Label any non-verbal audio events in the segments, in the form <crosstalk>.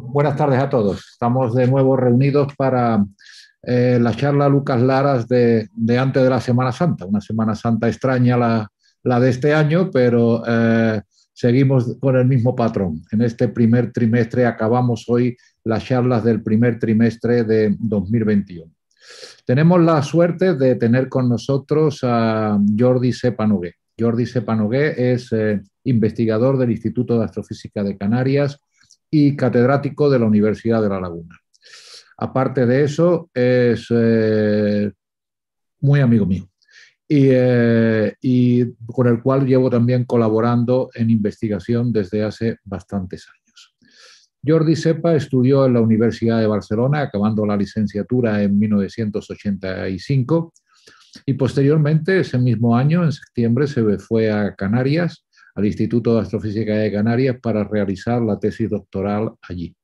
Buenas tardes a todos. Estamos de nuevo reunidos para eh, la charla Lucas Laras de, antes de la Semana Santa. Una Semana Santa extraña la, de este año, pero eh, seguimos con el mismo patrón. En este primer trimestre acabamos hoy las charlas del primer trimestre de 2021. Tenemos la suerte de tener con nosotros a Jordi Sepanogué. Jordi Sepanogué es eh, investigador del Instituto de Astrofísica de Canarias, y catedrático de la Universidad de La Laguna. Aparte de eso, es eh, muy amigo mío y, eh, y, con el cual llevo también colaborando en investigación desde hace bastantes años. Jordi Sepa estudió en la Universidad de Barcelona, acabando la licenciatura en 1985 y posteriormente, ese mismo año, en septiembre, se fue a Canarias al Instituto de Astrofísica de Canarias para realizar la tesis doctoral allí.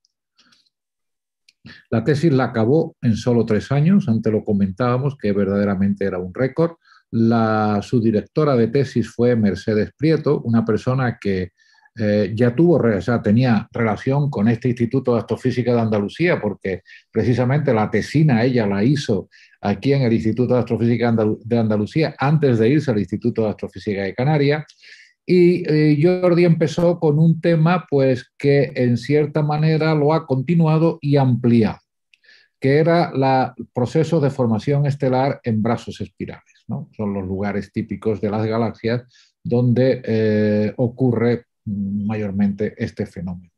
La tesis la acabó en solo tres años, antes lo comentábamos que verdaderamente era un récord. La subdirectora de tesis fue Mercedes Prieto, una persona que eh, ya tuvo, o tenía relación con este Instituto de Astrofísica de Andalucía, porque precisamente la tesina ella la hizo aquí en el Instituto de Astrofísica de Andalucía antes de irse al Instituto de Astrofísica de Canarias y eh, Jordi empezó con un tema pues que en cierta manera lo ha continuado y ampliado, que era la, el proceso de formación estelar en brazos espirales. ¿no? Son los lugares típicos de las galaxias donde eh, ocurre mm, mayormente este fenómeno.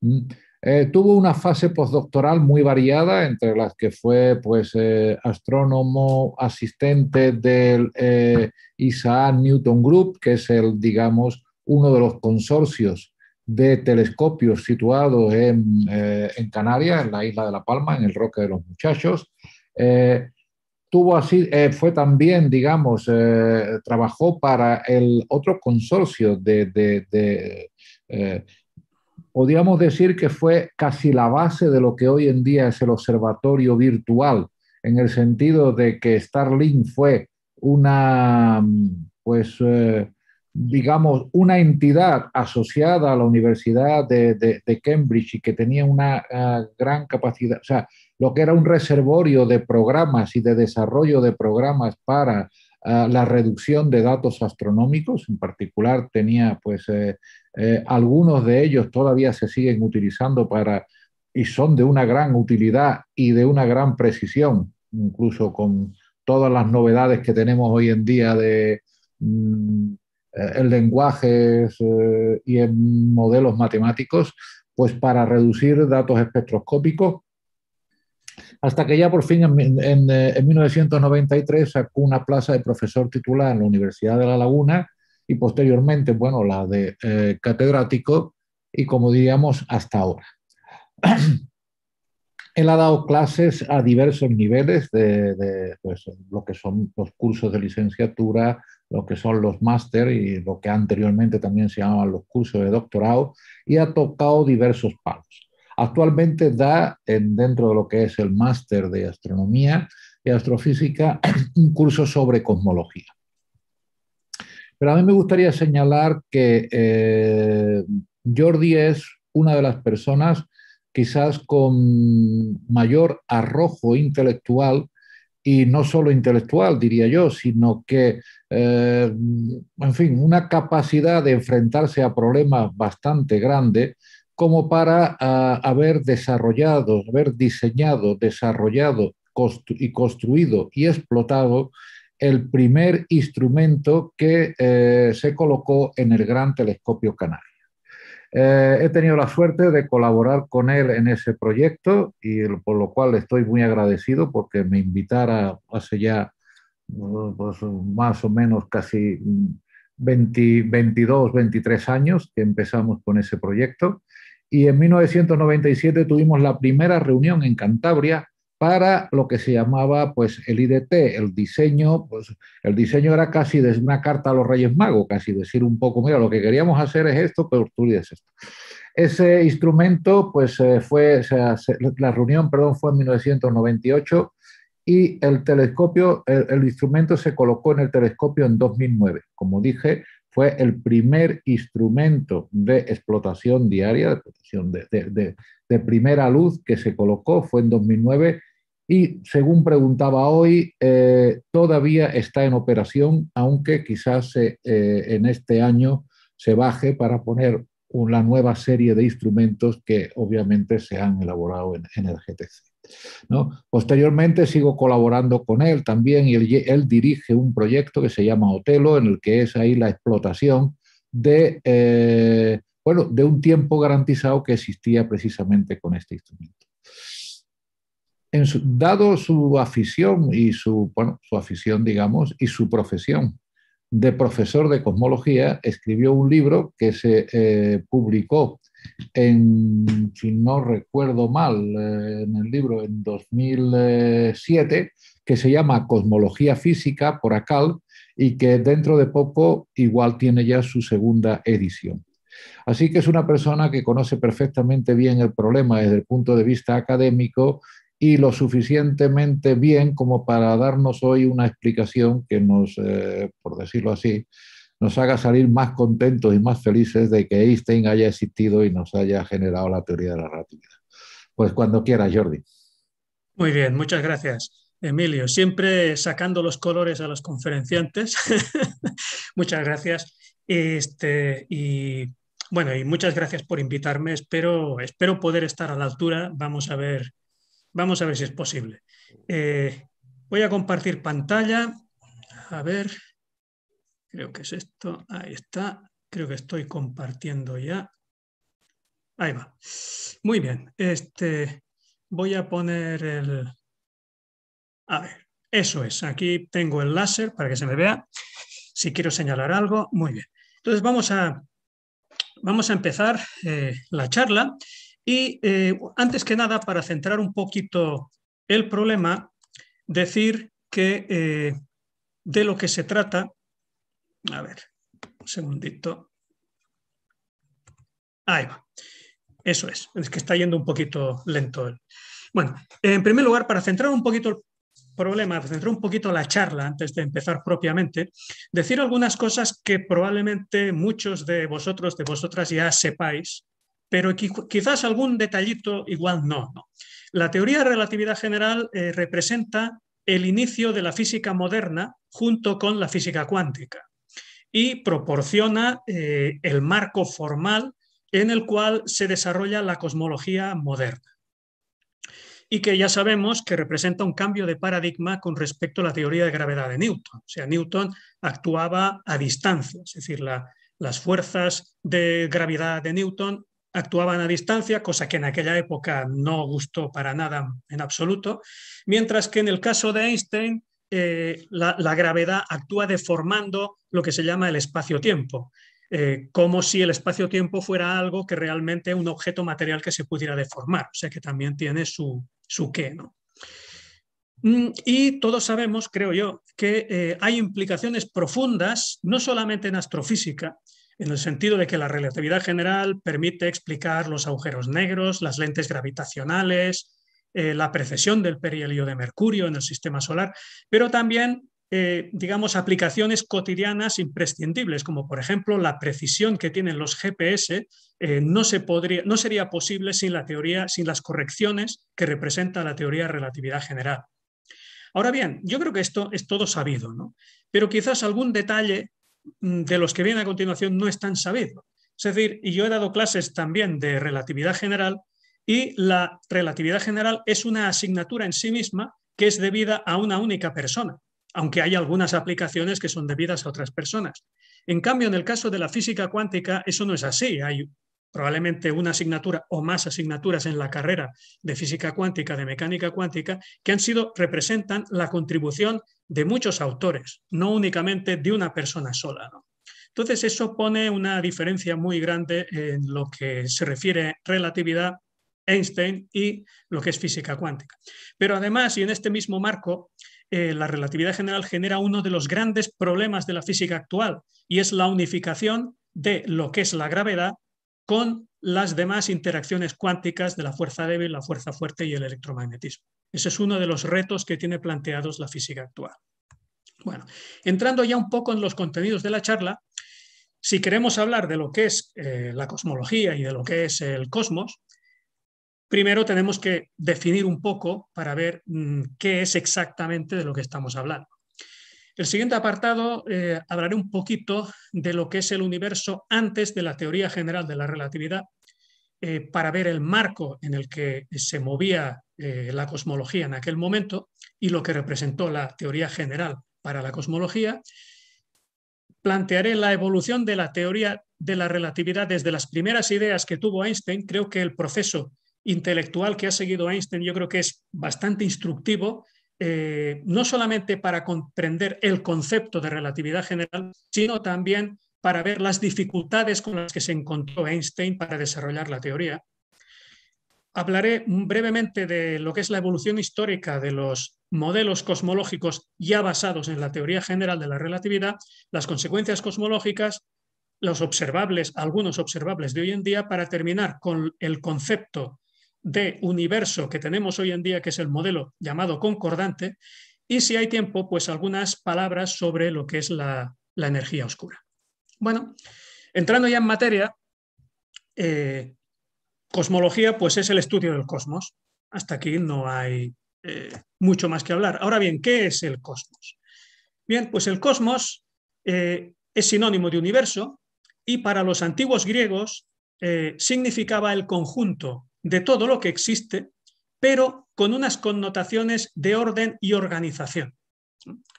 Mm, eh, tuvo una fase postdoctoral muy variada, entre las que fue pues, eh, astrónomo, asistente del eh, Isaac Newton Group, que es el, digamos, uno de los consorcios de telescopios situados en, eh, en, Canarias, en la isla de La Palma, en el Roque de los Muchachos. tuvo así, fue también, digamos, trabajó para el otro consorcio de, de, podríamos decir que fue casi la base de lo que hoy en día es el observatorio virtual, en el sentido de que Starlink fue una, mm, pues, eh, digamos, una entidad asociada a la Universidad de, Cambridge y que tenía una ah, gran capacidad, o sea, lo que era un reservorio de programas y de desarrollo de programas para Ah, la reducción de datos astronómicos, en particular tenía pues eh, eh, algunos de ellos todavía se siguen utilizando para y son de una gran utilidad y de una gran precisión, incluso con todas las novedades que tenemos hoy en día de mm, eh, lenguajes y en modelos matemáticos, pues para reducir datos espectroscópicos hasta que ya por fin en, en, 1993 eh, sacó una plaza de profesor titular en la Universidad de La Laguna y posteriormente, bueno, la de eh, catedrático y como diríamos, hasta ahora. <clears throat> Él ha dado clases a diversos niveles de, pues, lo que son los cursos de licenciatura, lo que son los máster y lo que anteriormente también se llamaban los cursos de doctorado, y ha tocado diversos palos. Actualmente da, en, dentro de lo que es el máster de astronomía y astrofísica, <clears throat> un curso sobre cosmología. Pero a mí me gustaría señalar que eh, Jordi es una de las personas quizás con mayor arrojo intelectual, y no solo intelectual, diría yo, sino que, eh, en fin, una capacidad de enfrentarse a problemas bastante grande como para ah, haber desarrollado, haber diseñado, desarrollado y construido y explotado el primer instrumento que eh, se colocó en el Gran Telescopio Canario. Eh, he tenido la suerte de colaborar con él en ese proyecto y por lo cual estoy muy agradecido porque me invitara hace ya mm, pues, más o menos casi 22, mm, 23 años que empezamos con ese proyecto y en 1997 tuvimos la primera reunión en Cantabria para lo que se llamaba pues el IDT, el diseño, pues el diseño era casi de una carta a los Reyes Magos, casi decir un poco, mira, lo que queríamos hacer es esto, pero tú dices esto. Ese instrumento pues eh, fue, la reunión, perdón, fue en 1998 y el telescopio, el, el, instrumento se colocó en el telescopio en 2009. Como dije, fue el primer instrumento de explotación diaria, de, de, primera luz que se colocó, fue en 2009 y según preguntaba hoy, eh, todavía está en operación, aunque quizás eh, eh, en este año se baje para poner una nueva serie de instrumentos que obviamente se han elaborado en el GTC. Posteriormente sigo colaborando con él también y él, dirige un proyecto que se llama Otelo, en el que es ahí la explotación de, eh, bueno, de un tiempo garantizado que existía precisamente con este instrumento. En dado su afición y su, bueno, su afición, digamos, y su profesión de profesor de cosmología, escribió un libro que se eh, publicó en, si no recuerdo mal, eh, en el libro en 2007, que se llama Cosmología Física por Acal y que dentro de poco igual tiene ya su segunda edición. Así que es una persona que conoce perfectamente bien el problema desde el punto de vista académico y lo suficientemente bien como para darnos hoy una explicación que nos, eh, por decirlo así, nos haga salir más contentos y más felices de que Einstein haya existido y nos haya generado la teoría de la relatividad. Pues cuando quieras, Jordi. Muy bien, muchas gracias. Emilio, siempre sacando los colores a los conferenciantes. <laughs> muchas gracias. Este, y bueno, y muchas gracias por invitarme. Espero, espero poder estar a la altura. Vamos a ver, vamos a ver si es posible. Eh, voy a compartir pantalla. A ver creo que es esto, ahí está, creo que estoy compartiendo ya. Ahí va. Muy bien, este, voy a poner el... A ver, eso es, aquí tengo el láser para que se me vea. Si quiero señalar algo, muy bien. Entonces vamos a, vamos a empezar eh, la charla y eh, antes que nada, para centrar un poquito el problema, decir que eh, de lo que se trata a ver, un segundito. Ahí va. Eso es, es que está yendo un poquito lento. Bueno, en primer lugar, para centrar un poquito el problema, centrar un poquito la charla antes de empezar propiamente, decir algunas cosas que probablemente muchos de vosotros, de vosotras ya sepáis, pero quizás algún detallito igual no. La teoría de relatividad general eh, representa el inicio de la física moderna junto con la física cuántica y proporciona eh, el marco formal en el cual se desarrolla la cosmología moderna y que ya sabemos que representa un cambio de paradigma con respecto a la teoría de gravedad de Newton. O sea, Newton actuaba a distancia, es decir, las fuerzas de gravedad de Newton actuaban a distancia, cosa que en aquella época no gustó para nada en absoluto, mientras que en el caso de Einstein eh, la, gravedad actúa deformando lo que se llama el espacio-tiempo, eh, como si el espacio-tiempo fuera algo que realmente un objeto material que se pudiera deformar, o sea que también tiene su, su qué. ¿no? Mm, y todos sabemos, creo yo, que eh, hay implicaciones profundas, no solamente en astrofísica, en el sentido de que la relatividad general permite explicar los agujeros negros, las lentes gravitacionales, eh, la precesión del perihelio de Mercurio en el sistema solar, pero también eh, digamos, aplicaciones cotidianas imprescindibles, como por ejemplo la precisión que tienen los GPS, eh, no, se podría, no sería posible sin la teoría, sin las correcciones que representa la teoría de relatividad general. Ahora bien, yo creo que esto es todo sabido, ¿no? pero quizás algún detalle mm, de los que vienen a continuación no es tan sabido. Es decir, y yo he dado clases también de relatividad general y la relatividad general es una asignatura en sí misma que es debida a una única persona, aunque hay algunas aplicaciones que son debidas a otras personas. En cambio, en el caso de la física cuántica, eso no es así. Hay probablemente una asignatura o más asignaturas en la carrera de física cuántica, de mecánica cuántica, que han sido, representan la contribución de muchos autores, no únicamente de una persona sola. Entonces, eso pone una diferencia muy grande en lo que se refiere a relatividad Einstein y lo que es física cuántica. Pero además, y en este mismo marco, eh, la relatividad general genera uno de los grandes problemas de la física actual, y es la unificación de lo que es la gravedad con las demás interacciones cuánticas de la fuerza débil, la fuerza fuerte y el electromagnetismo. Ese es uno de los retos que tiene planteados la física actual. Bueno, entrando ya un poco en los contenidos de la charla, si queremos hablar de lo que es eh, la cosmología y de lo que es el cosmos, primero tenemos que definir un poco para ver mm, qué es exactamente de lo que estamos hablando. El siguiente apartado eh, hablaré un poquito de lo que es el universo antes de la teoría general de la relatividad eh, para ver el marco en el que se movía eh, la cosmología en aquel momento y lo que representó la teoría general para la cosmología. Plantearé la evolución de la teoría de la relatividad desde las primeras ideas que tuvo Einstein. Creo que el proceso intelectual que ha seguido Einstein yo creo que es bastante instructivo, eh, no solamente para comprender el concepto de relatividad general, sino también para ver las dificultades con las que se encontró Einstein para desarrollar la teoría. Hablaré brevemente de lo que es la evolución histórica de los modelos cosmológicos ya basados en la teoría general de la relatividad, las consecuencias cosmológicas, los observables, algunos observables de hoy en día, para terminar con el concepto de universo que tenemos hoy en día, que es el modelo llamado concordante, y si hay tiempo, pues algunas palabras sobre lo que es la, energía oscura. Bueno, entrando ya en materia, eh, cosmología pues es el estudio del cosmos. Hasta aquí no hay eh, mucho más que hablar. Ahora bien, ¿qué es el cosmos? Bien, pues el cosmos eh, es sinónimo de universo y para los antiguos griegos significaba el conjunto de todo lo que existe, pero con unas connotaciones de orden y organización.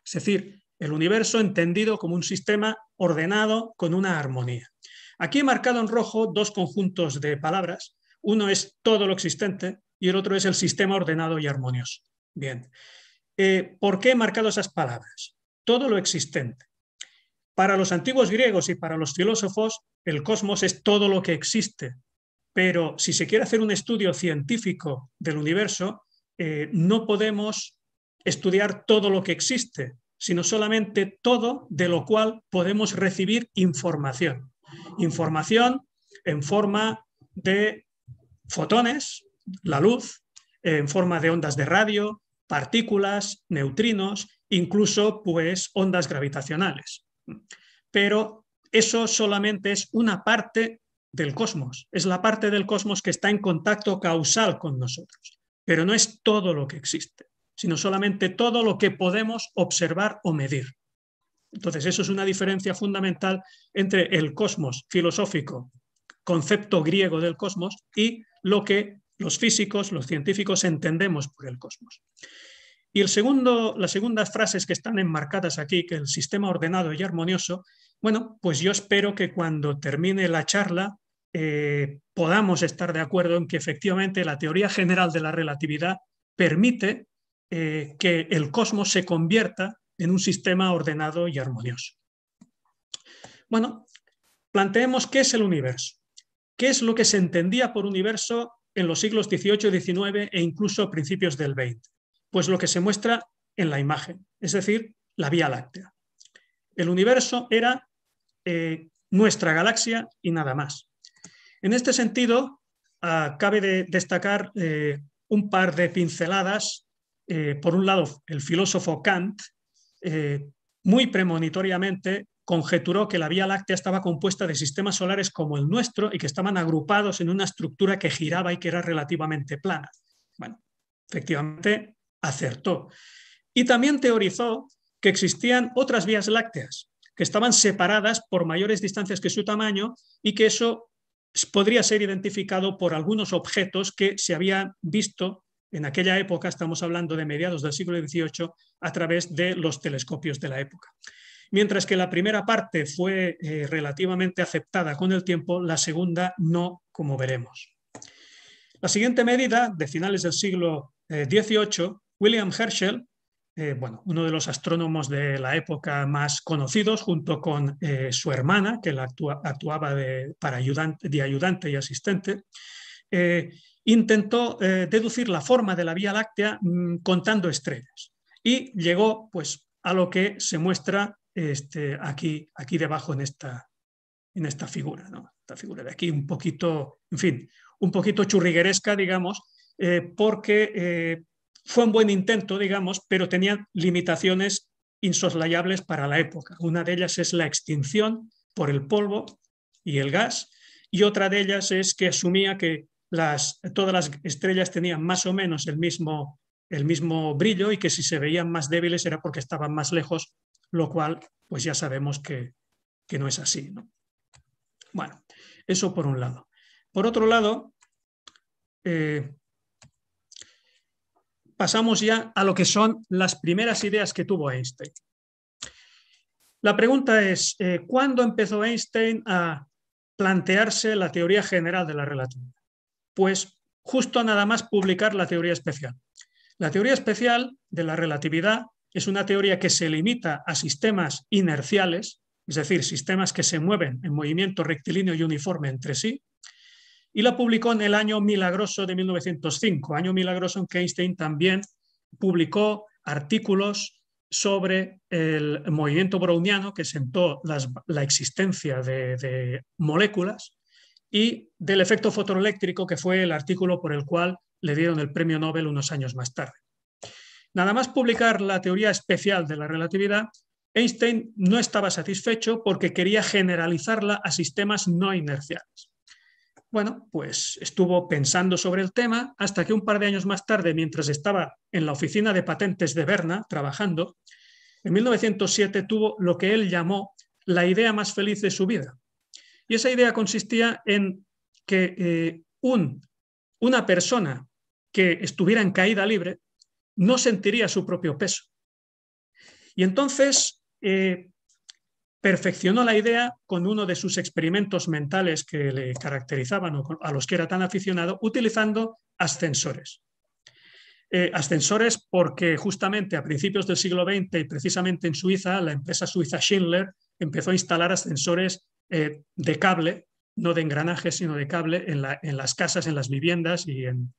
Es decir, el universo entendido como un sistema ordenado con una armonía. Aquí he marcado en rojo dos conjuntos de palabras. Uno es todo lo existente y el otro es el sistema ordenado y armonioso. Bien, eh, ¿por qué he marcado esas palabras? Todo lo existente. Para los antiguos griegos y para los filósofos, el cosmos es todo lo que existe, pero si se quiere hacer un estudio científico del universo, eh, no podemos estudiar todo lo que existe, sino solamente todo de lo cual podemos recibir información. Información en forma de fotones, la luz, en forma de ondas de radio, partículas, neutrinos, incluso pues ondas gravitacionales. Pero eso solamente es una parte del cosmos, es la parte del cosmos que está en contacto causal con nosotros, pero no es todo lo que existe, sino solamente todo lo que podemos observar o medir. Entonces, eso es una diferencia fundamental entre el cosmos filosófico, concepto griego del cosmos, y lo que los físicos, los científicos entendemos por el cosmos. Y el segundo, las segundas frases que están enmarcadas aquí, que el sistema ordenado y armonioso, bueno, pues yo espero que cuando termine la charla eh, podamos estar de acuerdo en que efectivamente la teoría general de la relatividad permite eh, que el cosmos se convierta en un sistema ordenado y armonioso. Bueno, planteemos qué es el universo, qué es lo que se entendía por universo en los siglos XVIII, XIX e incluso principios del XX. Pues lo que se muestra en la imagen, es decir, la Vía Láctea. El universo era eh, nuestra galaxia y nada más. En este sentido, ah, cabe destacar eh, un par de pinceladas. Eh, por un lado, el filósofo Kant eh, muy premonitoriamente conjeturó que la Vía Láctea estaba compuesta de sistemas solares como el nuestro y que estaban agrupados en una estructura que giraba y que era relativamente plana. Bueno, efectivamente, acertó. Y también teorizó que existían otras vías lácteas que estaban separadas por mayores distancias que su tamaño y que eso podría ser identificado por algunos objetos que se habían visto en aquella época, estamos hablando de mediados del siglo XVIII, a través de los telescopios de la época. Mientras que la primera parte fue eh, relativamente aceptada con el tiempo, la segunda no, como veremos. La siguiente medida, de finales del siglo XVIII, eh, William Herschel eh, bueno, uno de los astrónomos de la época más conocidos, junto con eh, su hermana, que la actuaba de, para ayudante, y asistente, eh, intentó deducir la forma de la Vía Láctea mm, contando estrellas y llegó pues, a lo que se muestra este, aquí, aquí debajo en esta, en esta figura, ¿no? esta figura de aquí, un poquito, en fin, un poquito churrigueresca, digamos, porque fue un buen intento, digamos, pero tenía limitaciones insoslayables para la época. Una de ellas es la extinción por el polvo y el gas, y otra de ellas es que asumía que todas las estrellas tenían más o menos el mismo, el mismo brillo y que si se veían más débiles era porque estaban más lejos, lo cual pues ya sabemos que, no es así. Bueno, eso por un lado. Por otro lado, eh, pasamos ya a lo que son las primeras ideas que tuvo Einstein. La pregunta es, eh, ¿cuándo empezó Einstein a plantearse la teoría general de la relatividad? Pues justo nada más publicar la teoría especial. La teoría especial de la relatividad es una teoría que se limita a sistemas inerciales, es decir, sistemas que se mueven en movimiento rectilíneo y uniforme entre sí, y la publicó en el año milagroso de 1905, año milagroso en que Einstein también publicó artículos sobre el movimiento browniano que sentó la existencia de, de moléculas y del efecto fotoeléctrico, que fue el artículo por el cual le dieron el premio Nobel unos años más tarde. Nada más publicar la teoría especial de la relatividad, Einstein no estaba satisfecho porque quería generalizarla a sistemas no inerciales. Bueno, pues estuvo pensando sobre el tema hasta que un par de años más tarde, mientras estaba en la oficina de patentes de Berna trabajando, en 1907 tuvo lo que él llamó la idea más feliz de su vida. Y esa idea consistía en que eh, una persona que estuviera en caída libre no sentiría su propio peso. Y entonces eh, perfeccionó la idea con uno de sus experimentos mentales que le caracterizaban o a los que era tan aficionado, utilizando ascensores. Eh, ascensores porque justamente a principios del siglo XX y precisamente en Suiza, la empresa suiza Schindler empezó a instalar ascensores eh, de cable, no de engranaje, sino de cable en, las casas, en las viviendas y en,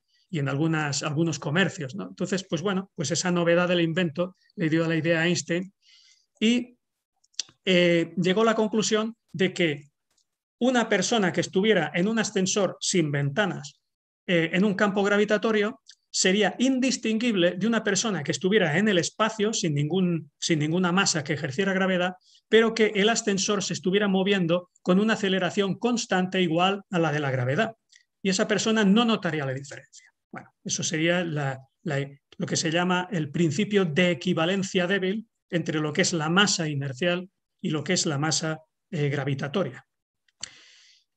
algunos comercios. Entonces, pues bueno, pues esa novedad del invento le dio la idea a Einstein y eh, llegó a la conclusión de que una persona que estuviera en un ascensor sin ventanas eh, en un campo gravitatorio sería indistinguible de una persona que estuviera en el espacio sin, ningún, sin ninguna masa que ejerciera gravedad, pero que el ascensor se estuviera moviendo con una aceleración constante igual a la de la gravedad. Y esa persona no notaría la diferencia. Bueno, eso sería lo que se llama el principio de equivalencia débil entre lo que es la masa inercial y lo que es la masa eh, gravitatoria.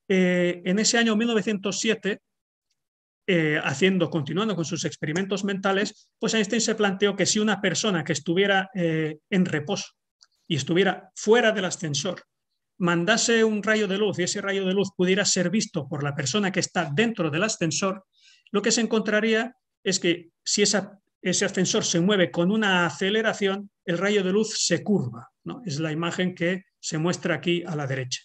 Eh, en ese año 1907, eh, haciendo, continuando con sus experimentos mentales, pues Einstein se planteó que si una persona que estuviera en reposo y estuviera fuera del ascensor, mandase un rayo de luz y ese rayo de luz pudiera ser visto por la persona que está dentro del ascensor, lo que se encontraría es que si esa ese ascensor se mueve con una aceleración, el rayo de luz se curva. Es la imagen que se muestra aquí a la derecha.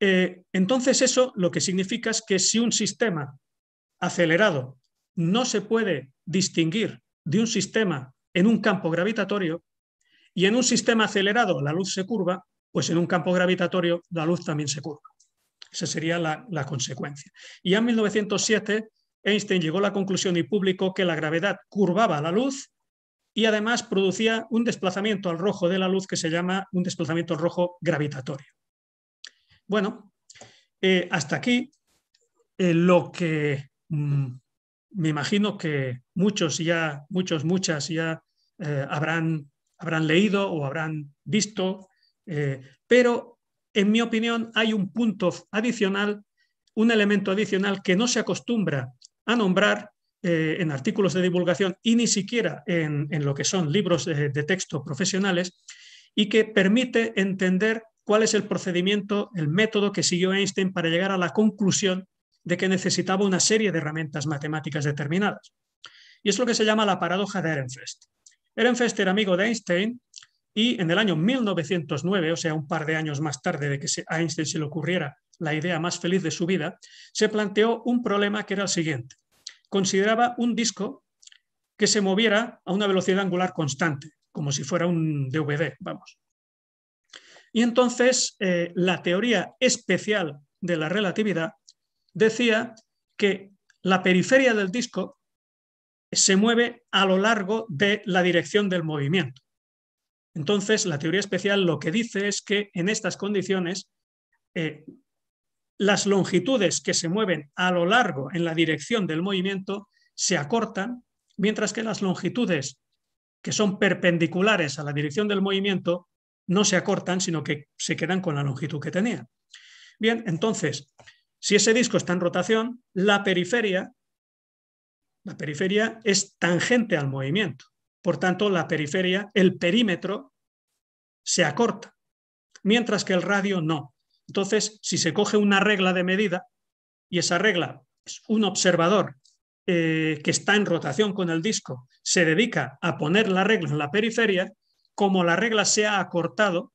Eh, entonces eso lo que significa es que si un sistema acelerado no se puede distinguir de un sistema en un campo gravitatorio y en un sistema acelerado la luz se curva, pues en un campo gravitatorio la luz también se curva. Esa sería la, la consecuencia. Y en 1907 Einstein llegó a la conclusión y publicó que la gravedad curvaba la luz y además producía un desplazamiento al rojo de la luz que se llama un desplazamiento rojo gravitatorio. Bueno, eh, hasta aquí eh, lo que mm, me imagino que muchos ya, muchos, muchas ya eh, habrán, habrán leído o habrán visto, pero en mi opinión hay un punto adicional, un elemento adicional que no se acostumbra a nombrar eh, en artículos de divulgación y ni siquiera en, lo que son libros de, de, texto profesionales y que permite entender cuál es el procedimiento, el método que siguió Einstein para llegar a la conclusión de que necesitaba una serie de herramientas matemáticas determinadas. Y es lo que se llama la paradoja de Ehrenfest. Ehrenfest era amigo de Einstein y en el año 1909, o sea, un par de años más tarde de que a Einstein se le ocurriera la idea más feliz de su vida, se planteó un problema que era el siguiente. Consideraba un disco que se moviera a una velocidad angular constante, como si fuera un DVD, vamos. Y entonces eh, la teoría especial de la relatividad decía que la periferia del disco se mueve a lo largo de la dirección del movimiento. Entonces, la teoría especial lo que dice es que en estas condiciones, eh, las longitudes que se mueven a lo largo en la dirección del movimiento se acortan, mientras que las longitudes que son perpendiculares a la dirección del movimiento no se acortan, sino que se quedan con la longitud que tenían. Bien, entonces, si ese disco está en rotación, la periferia, la periferia es tangente al movimiento. Por tanto, la periferia, el perímetro, se acorta, mientras que el radio no. Entonces, si se coge una regla de medida y esa regla es un observador eh, que está en rotación con el disco, se dedica a poner la regla en la periferia, como la regla se ha acortado,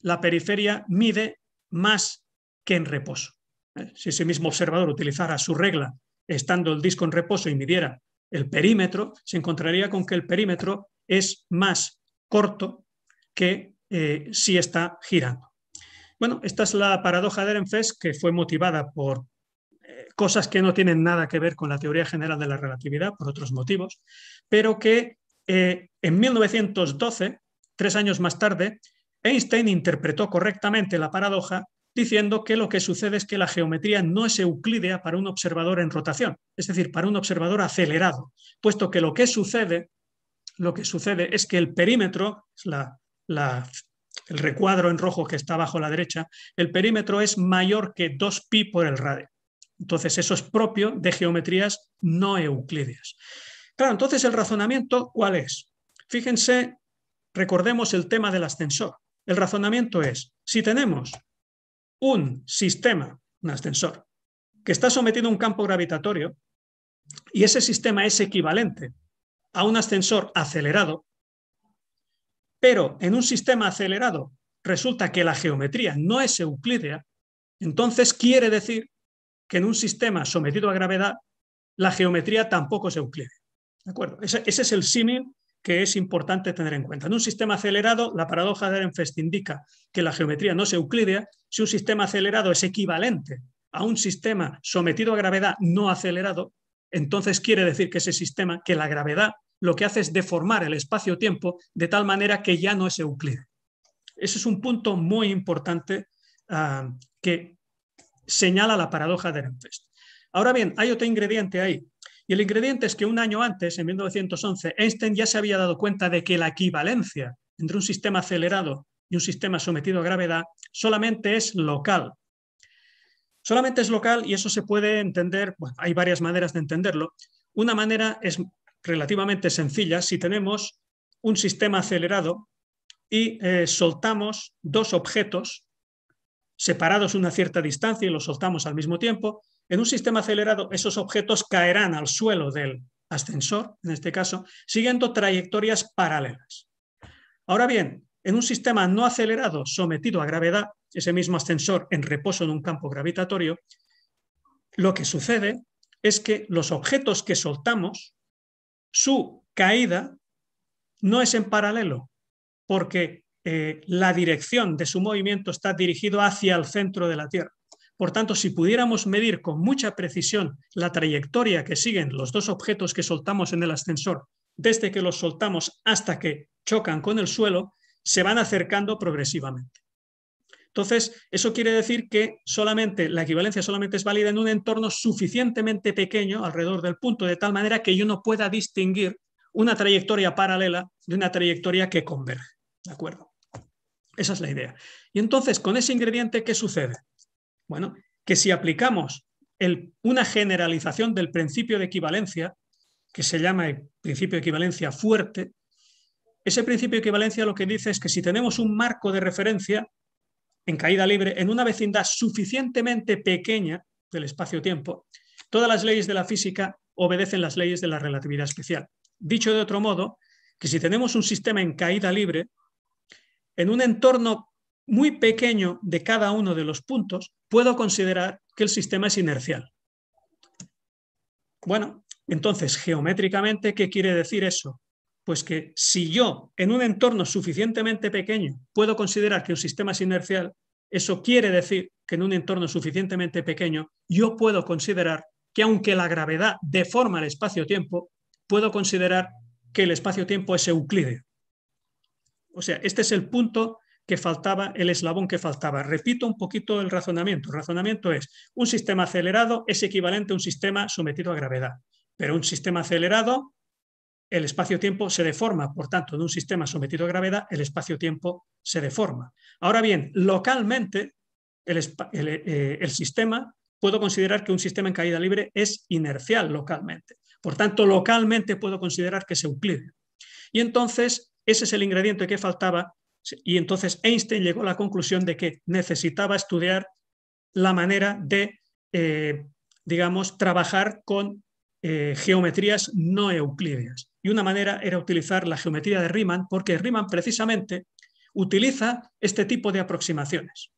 la periferia mide más que en reposo. ¿Eh? Si ese mismo observador utilizara su regla estando el disco en reposo y midiera el perímetro, se encontraría con que el perímetro es más corto que eh, si está girando. Bueno, esta es la paradoja de Ehrenfest que fue motivada por eh, cosas que no tienen nada que ver con la teoría general de la relatividad, por otros motivos, pero que eh, en 1912, tres años más tarde, Einstein interpretó correctamente la paradoja diciendo que lo que sucede es que la geometría no es euclídea para un observador en rotación, es decir, para un observador acelerado, puesto que lo que sucede, lo que sucede es que el perímetro, la, el recuadro en rojo que está bajo la derecha, el perímetro es mayor que 2pi por el radio. Entonces, eso es propio de geometrías no euclídeas. Claro, entonces el razonamiento, ¿cuál es? Fíjense, recordemos el tema del ascensor. El razonamiento es, si tenemos un sistema, un ascensor, que está sometido a un campo gravitatorio y ese sistema es equivalente a un ascensor acelerado, pero en un sistema acelerado resulta que la geometría no es euclídea, entonces quiere decir que en un sistema sometido a gravedad la geometría tampoco es euclídea. ¿De acuerdo? Ese, ese es el símil que es importante tener en cuenta. En un sistema acelerado, la paradoja de Ehrenfest indica que la geometría no es euclídea. Si un sistema acelerado es equivalente a un sistema sometido a gravedad no acelerado, entonces quiere decir que ese sistema, que la gravedad lo que hace es deformar el espacio-tiempo de tal manera que ya no es euclídeo. Ese es un punto muy importante ah, que señala la paradoja de Ehrenfest. Ahora bien, hay otro ingrediente ahí y el ingrediente es que un año antes, en 1911, Einstein ya se había dado cuenta de que la equivalencia entre un sistema acelerado y un sistema sometido a gravedad solamente es local. Solamente es local y eso se puede entender, hay varias maneras de entenderlo. Una manera es relativamente sencilla si tenemos un sistema acelerado y eh, soltamos dos objetos separados una cierta distancia y los soltamos al mismo tiempo, en un sistema acelerado, esos objetos caerán al suelo del ascensor, en este caso, siguiendo trayectorias paralelas. Ahora bien, en un sistema no acelerado sometido a gravedad, ese mismo ascensor en reposo en un campo gravitatorio, lo que sucede es que los objetos que soltamos, su caída no es en paralelo, porque eh, la dirección de su movimiento está dirigido hacia el centro de la Tierra. Por tanto, si pudiéramos medir con mucha precisión la trayectoria que siguen los dos objetos que soltamos en el ascensor, desde que los soltamos hasta que chocan con el suelo, se van acercando progresivamente. Entonces, eso quiere decir que solamente la equivalencia solamente es válida en un entorno suficientemente pequeño alrededor del punto, de tal manera que yo no pueda distinguir una trayectoria paralela de una trayectoria que converge. ¿De acuerdo? Esa es la idea. Y entonces, con ese ingrediente, ¿qué sucede? Bueno, que si aplicamos una generalización del principio de equivalencia, que se llama el principio de equivalencia fuerte, ese principio de equivalencia lo que dice es que si tenemos un marco de referencia en caída libre en una vecindad suficientemente pequeña del espacio-tiempo, todas las leyes de la física obedecen las leyes de la relatividad especial. Dicho de otro modo, que si tenemos un sistema en caída libre, en un entorno muy pequeño de cada uno de los puntos, puedo considerar que el sistema es inercial. Bueno, entonces, geométricamente, ¿qué quiere decir eso? Pues que si yo, en un entorno suficientemente pequeño, puedo considerar que un sistema es inercial, eso quiere decir que en un entorno suficientemente pequeño, yo puedo considerar que aunque la gravedad deforma el espacio-tiempo, puedo considerar que el espacio-tiempo es euclídeo. O sea, este es el punto que faltaba, el eslabón que faltaba. Repito un poquito el razonamiento. El razonamiento es, un sistema acelerado es equivalente a un sistema sometido a gravedad, pero un sistema acelerado, el espacio-tiempo se deforma, por tanto, de un sistema sometido a gravedad, el espacio-tiempo se deforma. Ahora bien, localmente, eh, eh, el, sistema, puedo considerar que un sistema en caída libre es inercial localmente. Por tanto, localmente puedo considerar que es euclideo. Y entonces, ese es el ingrediente que faltaba y entonces Einstein llegó a la conclusión de que necesitaba estudiar la manera de, eh, digamos, trabajar con eh, geometrías no euclídeas. Y una manera era utilizar la geometría de Riemann, porque Riemann precisamente utiliza este tipo de aproximaciones.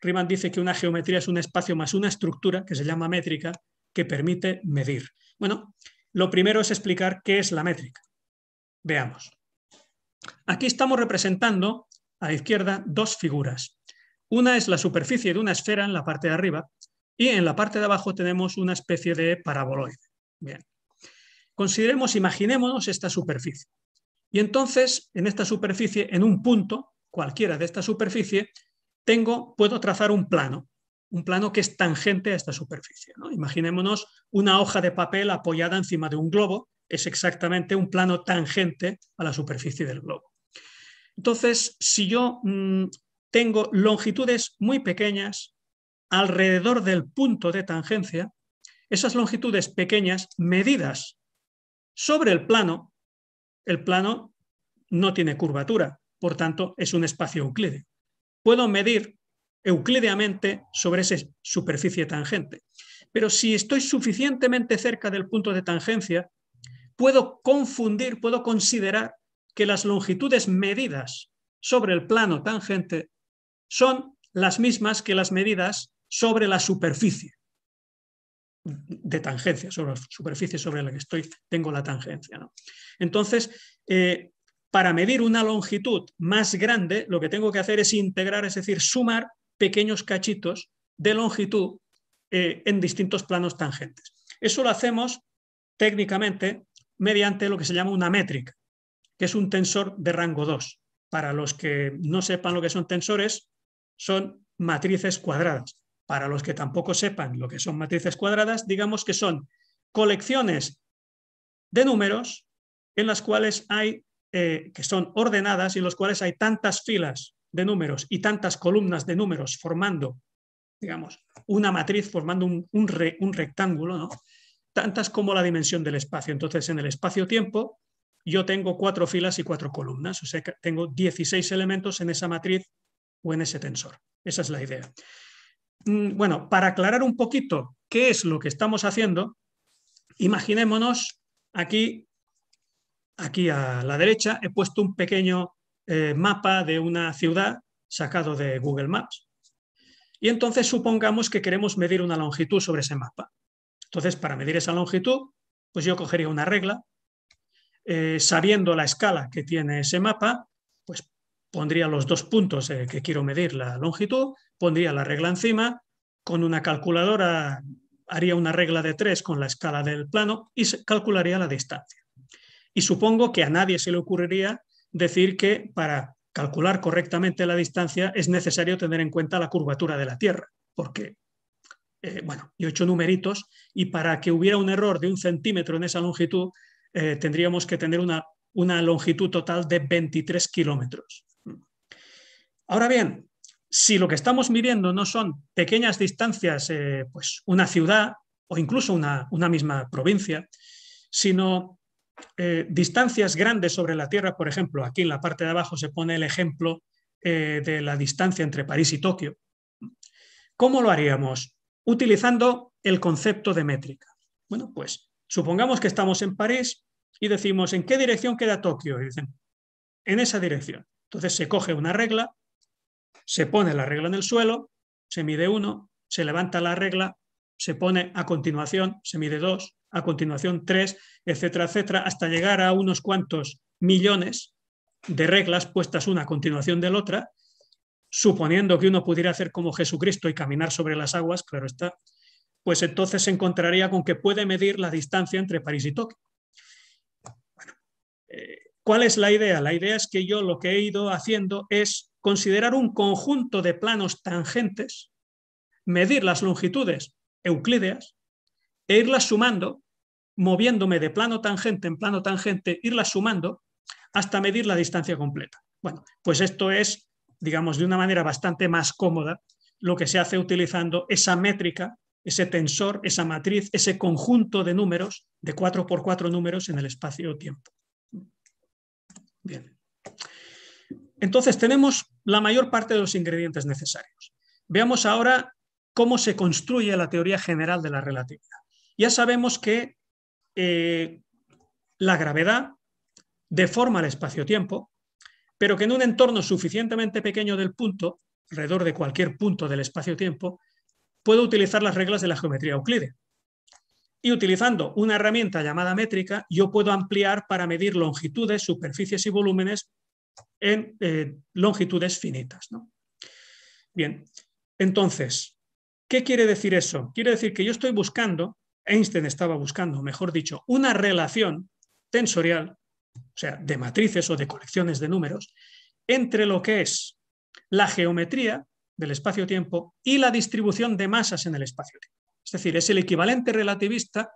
Riemann dice que una geometría es un espacio más una estructura, que se llama métrica, que permite medir. Bueno, lo primero es explicar qué es la métrica. Veamos. Aquí estamos representando a la izquierda dos figuras. Una es la superficie de una esfera en la parte de arriba y en la parte de abajo tenemos una especie de paraboloide. Bien. Consideremos, imaginémonos esta superficie. Y entonces, en esta superficie, en un punto, cualquiera de esta superficie, tengo, puedo trazar un plano, un plano que es tangente a esta superficie. Imaginémonos una hoja de papel apoyada encima de un globo es exactamente un plano tangente a la superficie del globo. Entonces, si yo mm, tengo longitudes muy pequeñas alrededor del punto de tangencia, esas longitudes pequeñas medidas sobre el plano, el plano no tiene curvatura, por tanto es un espacio euclide. Puedo medir euclideamente sobre esa superficie tangente. Pero si estoy suficientemente cerca del punto de tangencia, puedo confundir, puedo considerar que las longitudes medidas sobre el plano tangente son las mismas que las medidas sobre la superficie de tangencia, sobre la superficie sobre la que estoy, tengo la tangencia. Entonces, eh, para medir una longitud más grande, lo que tengo que hacer es integrar, es decir, sumar pequeños cachitos de longitud eh, en distintos planos tangentes. Eso lo hacemos técnicamente mediante lo que se llama una métrica, que es un tensor de rango 2. Para los que no sepan lo que son tensores, son matrices cuadradas. Para los que tampoco sepan lo que son matrices cuadradas, digamos que son colecciones de números en las cuales hay, eh, que son ordenadas y en las cuales hay tantas filas de números y tantas columnas de números formando, digamos, una matriz, formando un, un rectángulo, ¿no? tantas como la dimensión del espacio. Entonces, en el espacio-tiempo, yo tengo cuatro filas y cuatro columnas, o sea que tengo 16 elementos en esa matriz o en ese tensor. Esa es la idea. Mm, bueno, para aclarar un poquito qué es lo que estamos haciendo, imaginémonos aquí, aquí a la derecha, he puesto un pequeño eh, mapa de una ciudad sacado de Google Maps. Y entonces supongamos que queremos medir una longitud sobre ese mapa. Entonces, para medir esa longitud, pues yo cogería una regla, eh, sabiendo la escala que tiene ese mapa, pues pondría los dos puntos eh, que quiero medir la longitud, pondría la regla encima, con una calculadora haría una regla de tres con la escala del plano y calcularía la distancia. Y supongo que a nadie se le ocurriría decir que para calcular correctamente la distancia es necesario tener en cuenta la curvatura de la Tierra, porque eh, bueno, y ocho numeritos, y para que hubiera un error de un centímetro en esa longitud, eh, tendríamos que tener una, longitud total de 23 kilómetros. Ahora bien, si lo que estamos midiendo no son pequeñas distancias, eh, pues una ciudad o incluso una, misma provincia, sino eh, distancias grandes sobre la Tierra, por ejemplo, aquí en la parte de abajo se pone el ejemplo de la distancia entre París y Tokio. ¿Cómo lo haríamos? utilizando el concepto de métrica. Bueno, pues supongamos que estamos en París y decimos, ¿en qué dirección queda Tokio? Y dicen, en esa dirección. Entonces se coge una regla, se pone la regla en el suelo, se mide uno, se levanta la regla, se pone a continuación, se mide dos, a continuación tres, etcétera, etcétera, hasta llegar a unos cuantos millones de reglas puestas una a continuación de la otra suponiendo que uno pudiera hacer como Jesucristo y caminar sobre las aguas, claro está, pues entonces se encontraría con que puede medir la distancia entre París y Tokio. Eh, ¿Cuál es la idea? La idea es que yo lo que he ido haciendo es considerar un conjunto de planos tangentes, medir las longitudes euclídeas e irlas sumando, moviéndome de plano tangente en plano tangente, irlas sumando hasta medir la distancia completa. Bueno, pues esto es digamos, de una manera bastante más cómoda, lo que se hace utilizando esa métrica, ese tensor, esa matriz, ese conjunto de números, de 4 por 4 números en el espacio-tiempo. Bien. Entonces tenemos la mayor parte de los ingredientes necesarios. Veamos ahora cómo se construye la teoría general de la relatividad. Ya sabemos que eh, la gravedad deforma el espacio-tiempo, pero que en un entorno suficientemente pequeño del punto, alrededor de cualquier punto del espacio-tiempo, puedo utilizar las reglas de la geometría euclide. Y utilizando una herramienta llamada métrica, yo puedo ampliar para medir longitudes, superficies y volúmenes en eh, longitudes finitas. Bien, entonces, ¿qué quiere decir eso? Quiere decir que yo estoy buscando, Einstein estaba buscando, mejor dicho, una relación tensorial o sea, de matrices o de colecciones de números, entre lo que es la geometría del espacio-tiempo y la distribución de masas en el espacio-tiempo. Es decir, es el equivalente relativista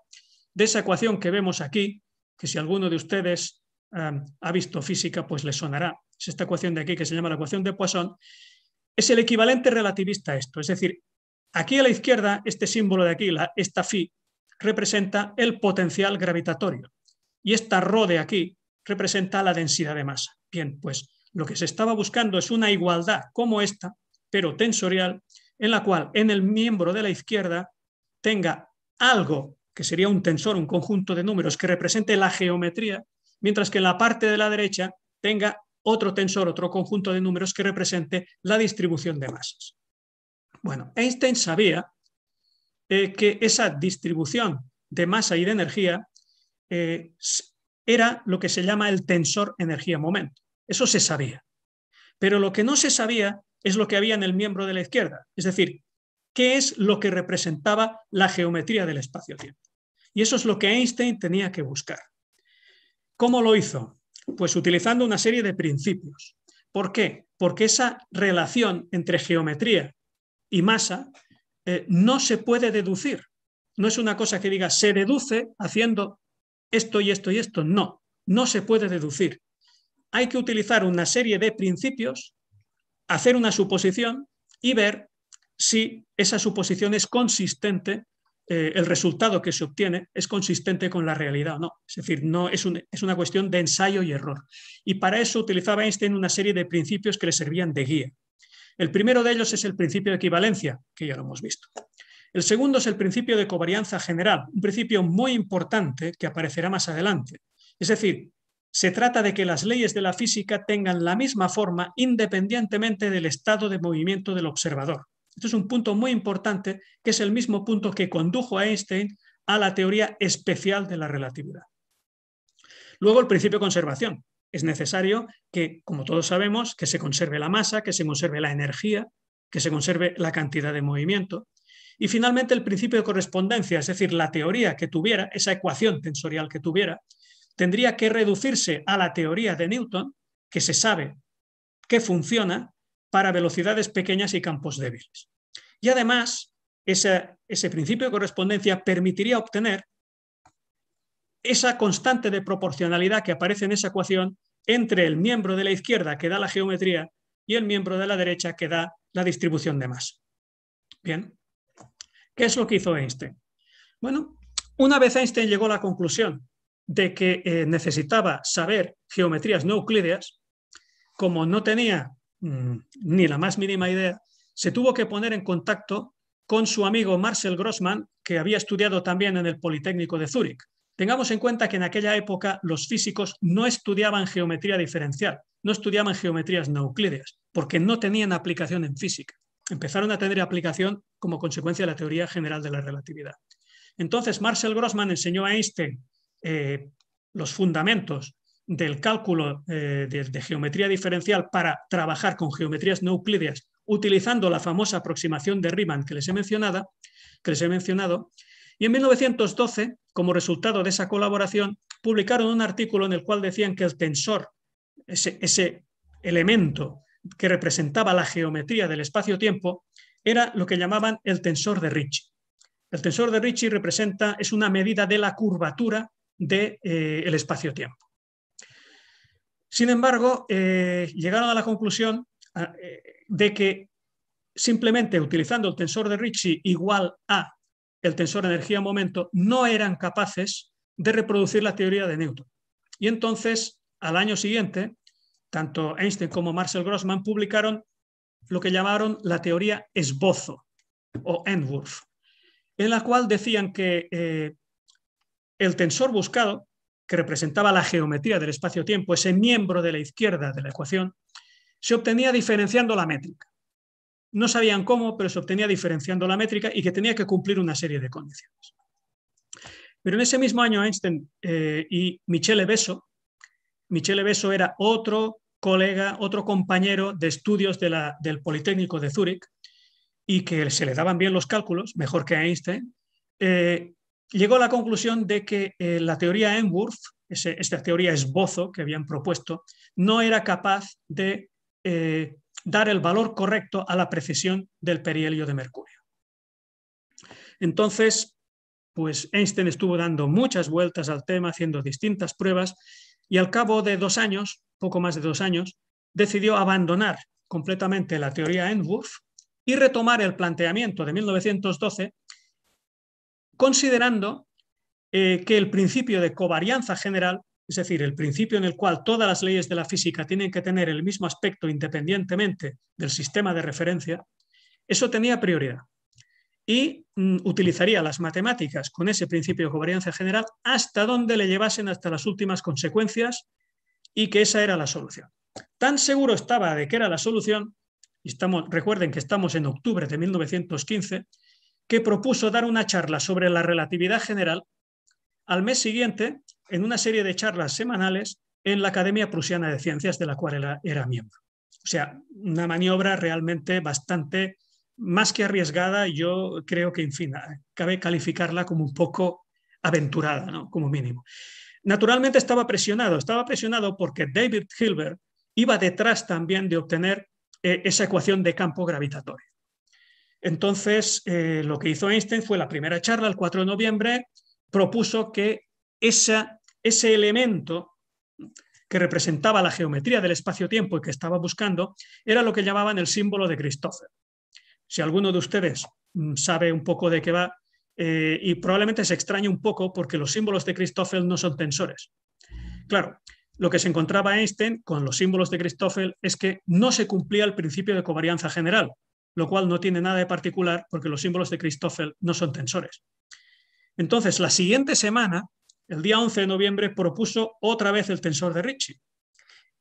de esa ecuación que vemos aquí, que si alguno de ustedes eh, ha visto física, pues le sonará. Es esta ecuación de aquí que se llama la ecuación de Poisson. Es el equivalente relativista a esto. Es decir, aquí a la izquierda, este símbolo de aquí, esta phi, representa el potencial gravitatorio. Y esta rho de aquí representa la densidad de masa. Bien, pues lo que se estaba buscando es una igualdad como esta, pero tensorial, en la cual en el miembro de la izquierda tenga algo que sería un tensor, un conjunto de números que represente la geometría, mientras que en la parte de la derecha tenga otro tensor, otro conjunto de números que represente la distribución de masas. Bueno, Einstein sabía eh, que esa distribución de masa y de energía eh, era lo que se llama el tensor energía-momento. Eso se sabía. Pero lo que no se sabía es lo que había en el miembro de la izquierda, es decir, qué es lo que representaba la geometría del espacio-tiempo. Y eso es lo que Einstein tenía que buscar. ¿Cómo lo hizo? Pues utilizando una serie de principios. ¿Por qué? Porque esa relación entre geometría y masa eh, no se puede deducir. No es una cosa que diga se deduce haciendo esto y esto y esto. No, no se puede deducir. Hay que utilizar una serie de principios, hacer una suposición y ver si esa suposición es consistente, eh, el resultado que se obtiene es consistente con la realidad o no. Es decir, no, es, es una cuestión de ensayo y error. Y para eso utilizaba Einstein una serie de principios que le servían de guía. El primero de ellos es el principio de equivalencia, que ya lo hemos visto. El segundo es el principio de covarianza general, un principio muy importante que aparecerá más adelante. Es decir, se trata de que las leyes de la física tengan la misma forma independientemente del estado de movimiento del observador. Este es un punto muy importante que es el mismo punto que condujo a Einstein a la teoría especial de la relatividad. Luego el principio de conservación. Es necesario que, como todos sabemos, que se conserve la masa, que se conserve la energía, que se conserve la cantidad de movimiento. Y finalmente el principio de correspondencia, es decir, la teoría que tuviera, esa ecuación tensorial que tuviera, tendría que reducirse a la teoría de Newton, que se sabe que funciona para velocidades pequeñas y campos débiles. Y además, ese, principio de correspondencia permitiría obtener esa constante de proporcionalidad que aparece en esa ecuación entre el miembro de la izquierda que da la geometría y el miembro de la derecha que da la distribución de masa. Bien, ¿Qué es lo que hizo Einstein? Bueno, una vez Einstein llegó a la conclusión de que eh, necesitaba saber geometrías no euclídeas, como no tenía mm, ni la más mínima idea, se tuvo que poner en contacto con su amigo Marcel Grossman, que había estudiado también en el Politécnico de Zúrich. Tengamos en cuenta que en aquella época los físicos no estudiaban geometría diferencial, no estudiaban geometrías no porque no tenían aplicación en física empezaron a tener aplicación como consecuencia de la teoría general de la relatividad. Entonces, Marcel Grossman enseñó a Einstein eh, los fundamentos del cálculo eh, de, geometría diferencial para trabajar con geometrías no utilizando la famosa aproximación de Riemann que les he, mencionado, que les he mencionado. Y en 1912, como resultado de esa colaboración, publicaron un artículo en el cual decían que el tensor, ese elemento que representaba la geometría del espacio-tiempo era lo que llamaban el tensor de Ricci. El tensor de Ricci representa, es una medida de la curvatura del de, eh, el espacio-tiempo. Sin embargo, eh, llegaron a la conclusión eh, de que simplemente utilizando el tensor de Ricci igual a el tensor energía-momento no eran capaces de reproducir la teoría de Newton. Y entonces, al año siguiente, tanto Einstein como Marcel Grossman publicaron lo que llamaron la teoría esbozo o Endwurf, en la cual decían que eh, el tensor buscado, que representaba la geometría del espacio-tiempo, ese miembro de la izquierda de la ecuación, se obtenía diferenciando la métrica. No sabían cómo, pero se obtenía diferenciando la métrica y que tenía que cumplir una serie de condiciones. Pero en ese mismo año Einstein eh, y Michele Beso Michele Beso era otro colega, otro compañero de estudios del Politécnico de Zúrich y que se le daban bien los cálculos, mejor que Einstein, eh, llegó a la conclusión de que eh, la teoría Enworth, esta teoría esbozo que habían propuesto, no era capaz de eh, dar el valor correcto a la precisión del perihelio de Mercurio. Entonces, pues Einstein estuvo dando muchas vueltas al tema, haciendo distintas pruebas y al cabo de dos años, poco más de dos años, decidió abandonar completamente la teoría Entwurf y retomar el planteamiento de 1912, considerando eh, que el principio de covarianza general, es decir, el principio en el cual todas las leyes de la física tienen que tener el mismo aspecto independientemente del sistema de referencia, eso tenía prioridad y mm, utilizaría las matemáticas con ese principio de covarianza general hasta donde le llevasen hasta las últimas consecuencias y que esa era la solución. Tan seguro estaba de que era la solución, estamos, recuerden que estamos en octubre de 1915, que propuso dar una charla sobre la relatividad general al mes siguiente en una serie de charlas semanales en la Academia Prusiana de Ciencias de la cual era miembro. O sea, una maniobra realmente bastante más que arriesgada, yo creo que, en fin, cabe calificarla como un poco aventurada, como mínimo. Naturalmente estaba presionado, estaba presionado porque David Hilbert iba detrás también de obtener eh, esa ecuación de campo gravitatorio. Entonces, eh, lo que hizo Einstein fue la primera charla, el 4 de noviembre, propuso que ese elemento que representaba la geometría del espacio-tiempo y que estaba buscando era lo que llamaban el símbolo de Christopher. Si alguno de ustedes mm, sabe un poco de qué va, eh, y probablemente se extrañe un poco porque los símbolos de Christoffel no son tensores. Claro, lo que se encontraba Einstein con los símbolos de Christoffel es que no se cumplía el principio de covarianza general, lo cual no tiene nada de particular porque los símbolos de Christoffel no son tensores. Entonces, la siguiente semana, el día 11 de noviembre, propuso otra vez el tensor de Ricci.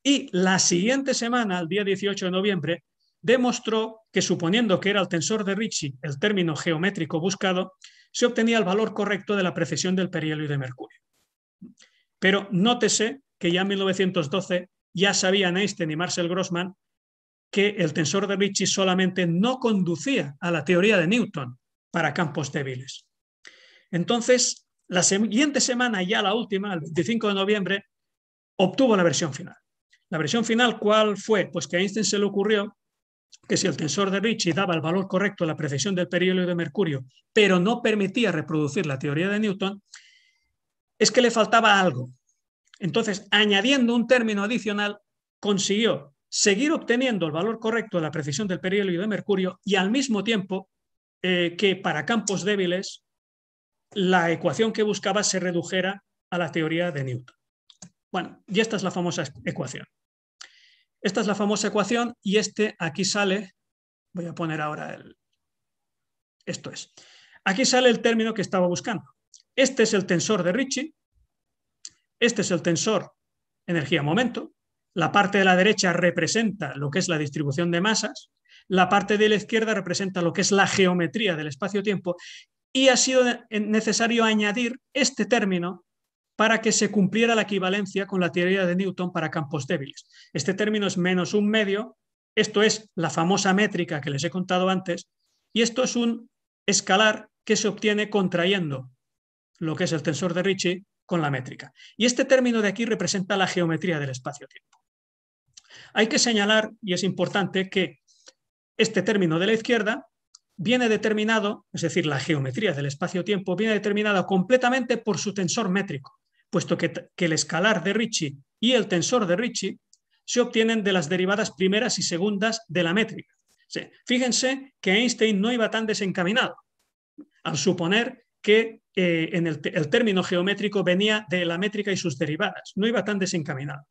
Y la siguiente semana, el día 18 de noviembre, demostró que suponiendo que era el tensor de Ricci el término geométrico buscado, se obtenía el valor correcto de la precesión del perihelio de Mercurio. Pero nótese que ya en 1912 ya sabían Einstein y Marcel Grossman que el tensor de Ricci solamente no conducía a la teoría de Newton para campos débiles. Entonces, la siguiente semana, ya la última, el 25 de noviembre, obtuvo la versión final. La versión final, ¿cuál fue? Pues que a Einstein se le ocurrió que si el tensor de Ricci daba el valor correcto a la precisión del periódico de Mercurio, pero no permitía reproducir la teoría de Newton, es que le faltaba algo. Entonces, añadiendo un término adicional, consiguió seguir obteniendo el valor correcto a la precisión del periódico de Mercurio y al mismo tiempo eh, que para campos débiles la ecuación que buscaba se redujera a la teoría de Newton. Bueno, y esta es la famosa ecuación. Esta es la famosa ecuación y este aquí sale, voy a poner ahora el, esto es, aquí sale el término que estaba buscando. Este es el tensor de Ricci, este es el tensor energía-momento, la parte de la derecha representa lo que es la distribución de masas, la parte de la izquierda representa lo que es la geometría del espacio-tiempo y ha sido necesario añadir este término para que se cumpliera la equivalencia con la teoría de Newton para campos débiles. Este término es menos un medio, esto es la famosa métrica que les he contado antes, y esto es un escalar que se obtiene contrayendo lo que es el tensor de Ricci con la métrica. Y este término de aquí representa la geometría del espacio-tiempo. Hay que señalar, y es importante, que este término de la izquierda viene determinado, es decir, la geometría del espacio-tiempo, viene determinada completamente por su tensor métrico puesto que, el escalar de Ricci y el tensor de Ricci se obtienen de las derivadas primeras y segundas de la métrica. Fíjense que Einstein no iba tan desencaminado al suponer que eh, en el, término geométrico venía de la métrica y sus derivadas. No iba tan desencaminado.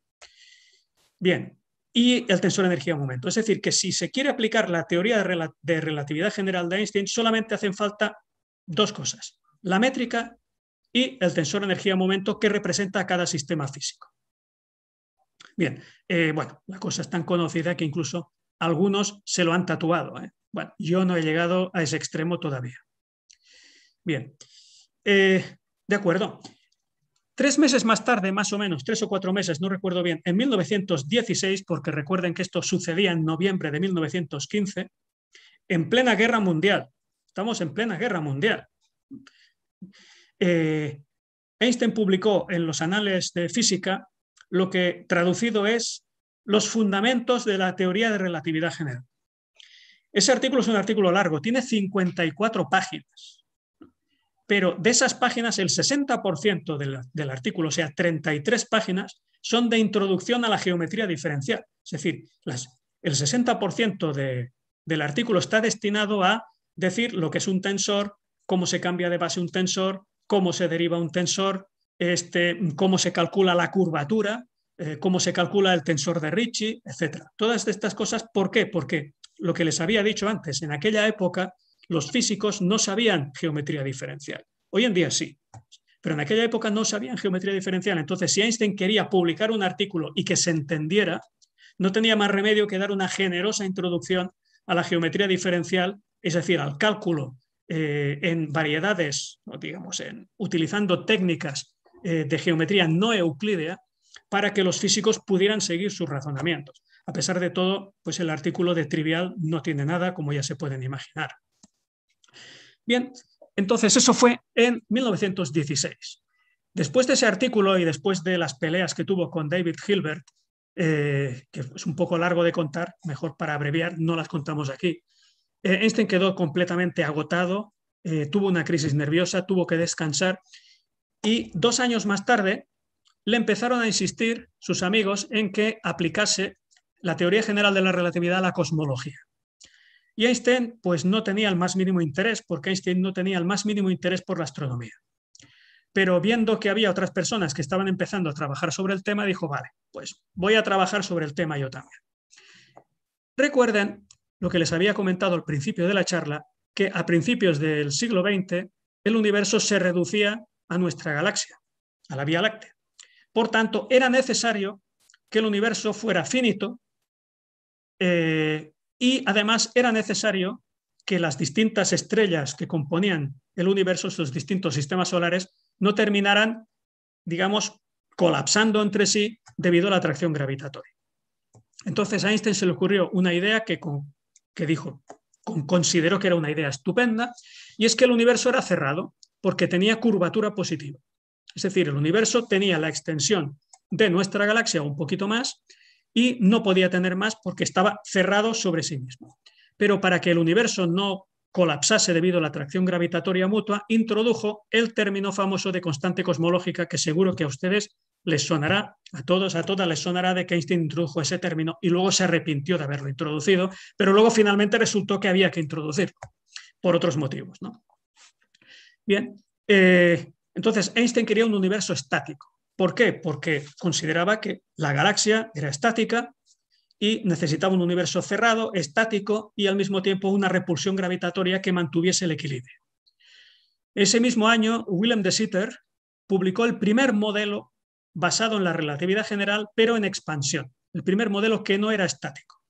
Bien, y el tensor energía-momento. Es decir, que si se quiere aplicar la teoría de, de relatividad general de Einstein, solamente hacen falta dos cosas, la métrica y el tensor energía-momento que representa cada sistema físico. Bien, eh, bueno, la cosa es tan conocida que incluso algunos se lo han tatuado. ¿eh? Bueno, yo no he llegado a ese extremo todavía. Bien, eh, de acuerdo. Tres meses más tarde, más o menos, tres o cuatro meses, no recuerdo bien, en 1916, porque recuerden que esto sucedía en noviembre de 1915, en plena guerra mundial. Estamos en plena guerra mundial. Eh, Einstein publicó en los anales de física lo que traducido es los fundamentos de la teoría de relatividad general. Ese artículo es un artículo largo, tiene 54 páginas, pero de esas páginas el 60% del, del artículo, o sea, 33 páginas, son de introducción a la geometría diferencial. Es decir, el 60% del artículo está destinado a decir lo que es un tensor, cómo se cambia de base un tensor, cómo se deriva un tensor, este, cómo se calcula la curvatura, eh, cómo se calcula el tensor de Ricci, etc. Todas estas cosas, ¿por qué? Porque lo que les había dicho antes, en aquella época los físicos no sabían geometría diferencial. Hoy en día sí, pero en aquella época no sabían geometría diferencial. Entonces, si Einstein quería publicar un artículo y que se entendiera, no tenía más remedio que dar una generosa introducción a la geometría diferencial, es decir, al cálculo eh, en variedades, digamos, en, utilizando técnicas eh, de geometría no euclídea para que los físicos pudieran seguir sus razonamientos. A pesar de todo, pues el artículo de Trivial no tiene nada, como ya se pueden imaginar. Bien, entonces eso fue en 1916. Después de ese artículo y después de las peleas que tuvo con David Hilbert, eh, que es un poco largo de contar, mejor para abreviar, no las contamos aquí, eh, Einstein quedó completamente agotado, eh, tuvo una crisis nerviosa, tuvo que descansar y dos años más tarde le empezaron a insistir sus amigos en que aplicase la teoría general de la relatividad a la cosmología. Y Einstein pues no tenía el más mínimo interés, porque Einstein no tenía el más mínimo interés por la astronomía. Pero viendo que había otras personas que estaban empezando a trabajar sobre el tema, dijo, vale, pues voy a trabajar sobre el tema yo también. Recuerden lo que les había comentado al principio de la charla, que a principios del siglo XX el universo se reducía a nuestra galaxia, a la Vía Láctea. Por tanto, era necesario que el universo fuera finito eh, y además era necesario que las distintas estrellas que componían el universo, sus distintos sistemas solares, no terminaran, digamos, colapsando entre sí debido a la atracción gravitatoria. Entonces a Einstein se le ocurrió una idea que con que dijo, consideró que era una idea estupenda, y es que el universo era cerrado porque tenía curvatura positiva. Es decir, el universo tenía la extensión de nuestra galaxia un poquito más y no podía tener más porque estaba cerrado sobre sí mismo. Pero para que el universo no colapsase debido a la atracción gravitatoria mutua, introdujo el término famoso de constante cosmológica que seguro que a ustedes les sonará, a todos, a todas les sonará de que Einstein introdujo ese término y luego se arrepintió de haberlo introducido, pero luego finalmente resultó que había que introducirlo por otros motivos. ¿no? Bien, eh, entonces Einstein quería un universo estático. ¿Por qué? Porque consideraba que la galaxia era estática y necesitaba un universo cerrado, estático y al mismo tiempo una repulsión gravitatoria que mantuviese el equilibrio. Ese mismo año, Willem de Sitter publicó el primer modelo basado en la relatividad general, pero en expansión. El primer modelo que no era estático.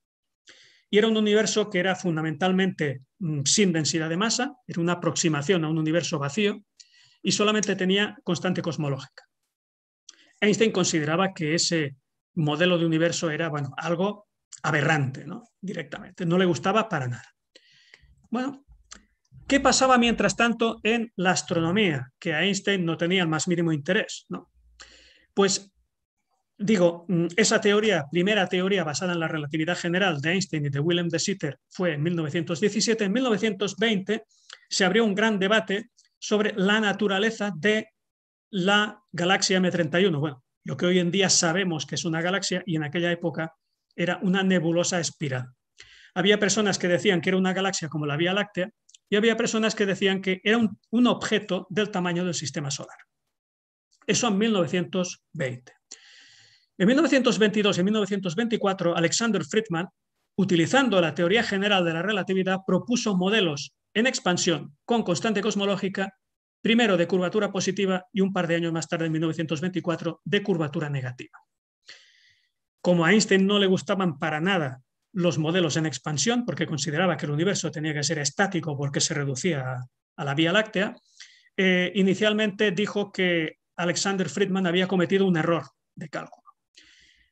Y era un universo que era fundamentalmente mm, sin densidad de masa, era una aproximación a un universo vacío y solamente tenía constante cosmológica. Einstein consideraba que ese modelo de universo era bueno, algo aberrante, ¿no? directamente. No le gustaba para nada. Bueno, ¿qué pasaba mientras tanto en la astronomía? Que a Einstein no tenía el más mínimo interés. ¿no? Pues digo, mm, esa teoría, primera teoría basada en la relatividad general de Einstein y de Willem de Sitter fue en 1917. En 1920 se abrió un gran debate sobre la naturaleza de la galaxia M31. Bueno, lo que hoy en día sabemos que es una galaxia y en aquella época era una nebulosa espiral. Había personas que decían que era una galaxia como la Vía Láctea y había personas que decían que era un, un objeto del tamaño del sistema solar. Eso en 1920. En 1922 y 1924, Alexander Friedman, utilizando la teoría general de la relatividad, propuso modelos en expansión con constante cosmológica, primero de curvatura positiva y un par de años más tarde, en 1924, de curvatura negativa. Como a Einstein no le gustaban para nada los modelos en expansión, porque consideraba que el universo tenía que ser estático porque se reducía a, la Vía Láctea, eh, inicialmente dijo que Alexander Friedman había cometido un error de cálculo.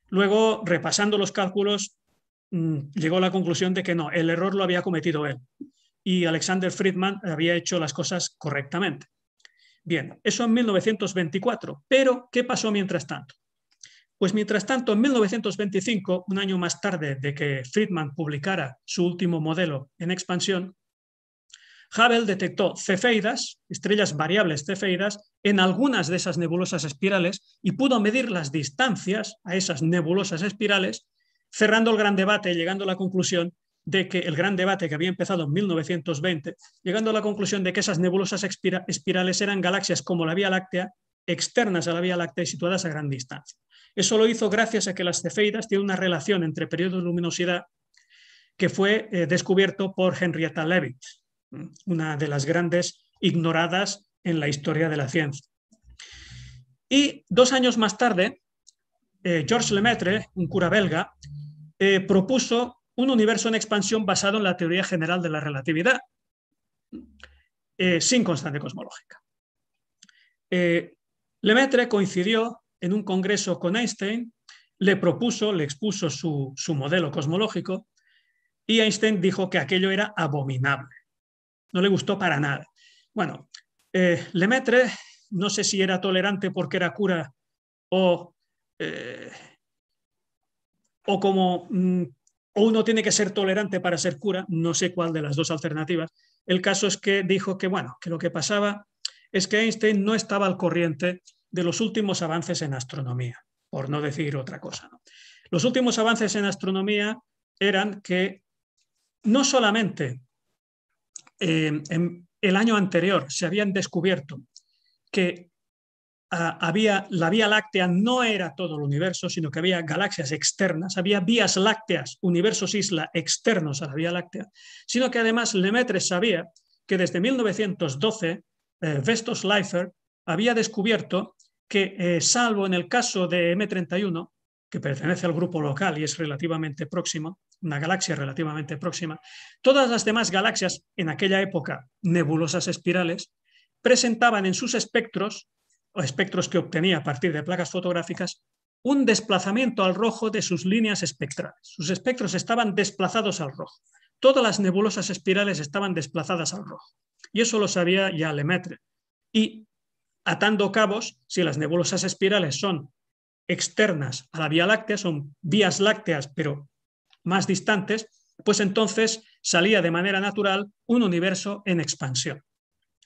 Luego, repasando los cálculos, mm, llegó a la conclusión de que no, el error lo había cometido él y Alexander Friedman había hecho las cosas correctamente. Bien, eso en 1924, pero ¿qué pasó mientras tanto? Pues mientras tanto, en 1925, un año más tarde de que Friedman publicara su último modelo en expansión, Hubble detectó cefeidas, estrellas variables cefeidas, en algunas de esas nebulosas espirales y pudo medir las distancias a esas nebulosas espirales, cerrando el gran debate y llegando a la conclusión de que el gran debate que había empezado en 1920, llegando a la conclusión de que esas nebulosas espirales eran galaxias como la Vía Láctea, externas a la Vía Láctea y situadas a gran distancia. Eso lo hizo gracias a que las cefeidas tienen una relación entre periodos de luminosidad que fue eh, descubierto por Henrietta Leavitt, una de las grandes ignoradas en la historia de la ciencia. Y dos años más tarde, eh, Georges Lemaitre, un cura belga, eh, propuso un universo en expansión basado en la teoría general de la relatividad, eh, sin constante cosmológica. Lemaitre coincidió en un congreso con Einstein, le propuso, le expuso su, su modelo cosmológico y Einstein dijo que aquello era abominable. No le gustó para nada. Bueno, eh, Lemaitre, no sé si era tolerante porque era cura o, eh, o como mm, uno tiene que ser tolerante para ser cura, no sé cuál de las dos alternativas. El caso es que dijo que, bueno, que lo que pasaba es que Einstein no estaba al corriente de los últimos avances en astronomía, por no decir otra cosa. Los últimos avances en astronomía eran que no solamente eh, en, el año anterior se habían descubierto que ah, había, la Vía Láctea no era todo el universo, sino que había galaxias externas, había vías lácteas, universos isla externos a la Vía Láctea, sino que además Lemaitre sabía que desde 1912 Vesto eh, Vestos Leifer había descubierto que, eh, salvo en el caso de M31, que pertenece al grupo local y es relativamente próximo, una galaxia relativamente próxima, todas las demás galaxias en aquella época, nebulosas espirales, presentaban en sus espectros, o espectros que obtenía a partir de placas fotográficas, un desplazamiento al rojo de sus líneas espectrales. Sus espectros estaban desplazados al rojo. Todas las nebulosas espirales estaban desplazadas al rojo. Y eso lo sabía ya Lemaitre. Y atando cabos, si las nebulosas espirales son externas a la Vía Láctea, son vías lácteas pero más distantes, pues entonces salía de manera natural un universo en expansión,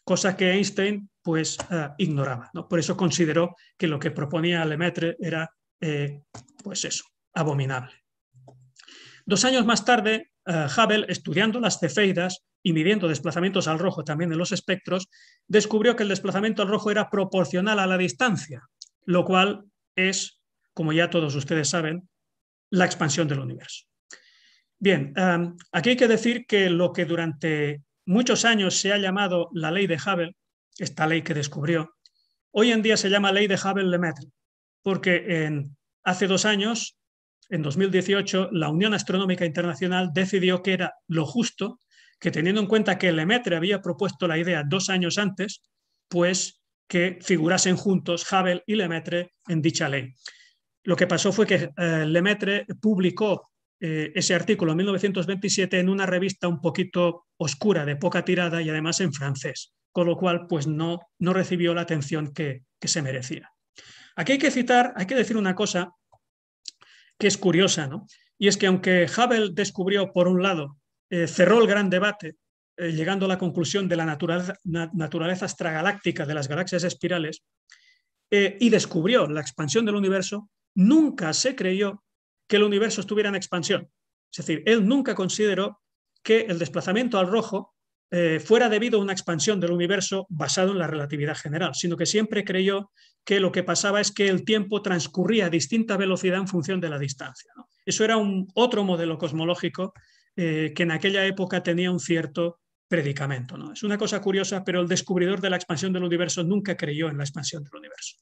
cosa que Einstein pues eh, ignoraba. Por eso consideró que lo que proponía Lemaitre era eh, pues eso, abominable. Dos años más tarde, eh, Hubble, estudiando las cefeidas y midiendo desplazamientos al rojo también en los espectros, descubrió que el desplazamiento al rojo era proporcional a la distancia, lo cual es, como ya todos ustedes saben, la expansión del universo. Bien, em, aquí hay que decir que lo que durante muchos años se ha llamado la ley de Hubble, esta ley que descubrió, hoy en día se llama ley de Hubble-Lemaitre, porque en, hace dos años, en 2018, la Unión Astronómica Internacional decidió que era lo justo que teniendo en cuenta que Lemaitre había propuesto la idea dos años antes, pues que figurasen juntos Havel y Lemaitre en dicha ley. Lo que pasó fue que eh, Lemaitre publicó eh, ese artículo en 1927 en una revista un poquito oscura, de poca tirada y además en francés, con lo cual pues no, no recibió la atención que, que se merecía. Aquí hay que citar, hay que decir una cosa que es curiosa, ¿no? Y es que aunque Havel descubrió, por un lado, eh, cerró el gran debate eh, llegando a la conclusión de la naturaleza, extragaláctica de las galaxias espirales, eh, y descubrió la expansión del universo, nunca se creyó que el universo estuviera en expansión. Es decir, él nunca consideró que el desplazamiento al rojo eh, fuera debido a una expansión del universo basado en la relatividad general, sino que siempre creyó que lo que pasaba es que el tiempo transcurría a distinta velocidad en función de la distancia. Eso era un otro modelo cosmológico que en aquella época tenía un cierto predicamento. ¿no? Es una cosa curiosa, pero el descubridor de la expansión del universo nunca creyó en la expansión del universo.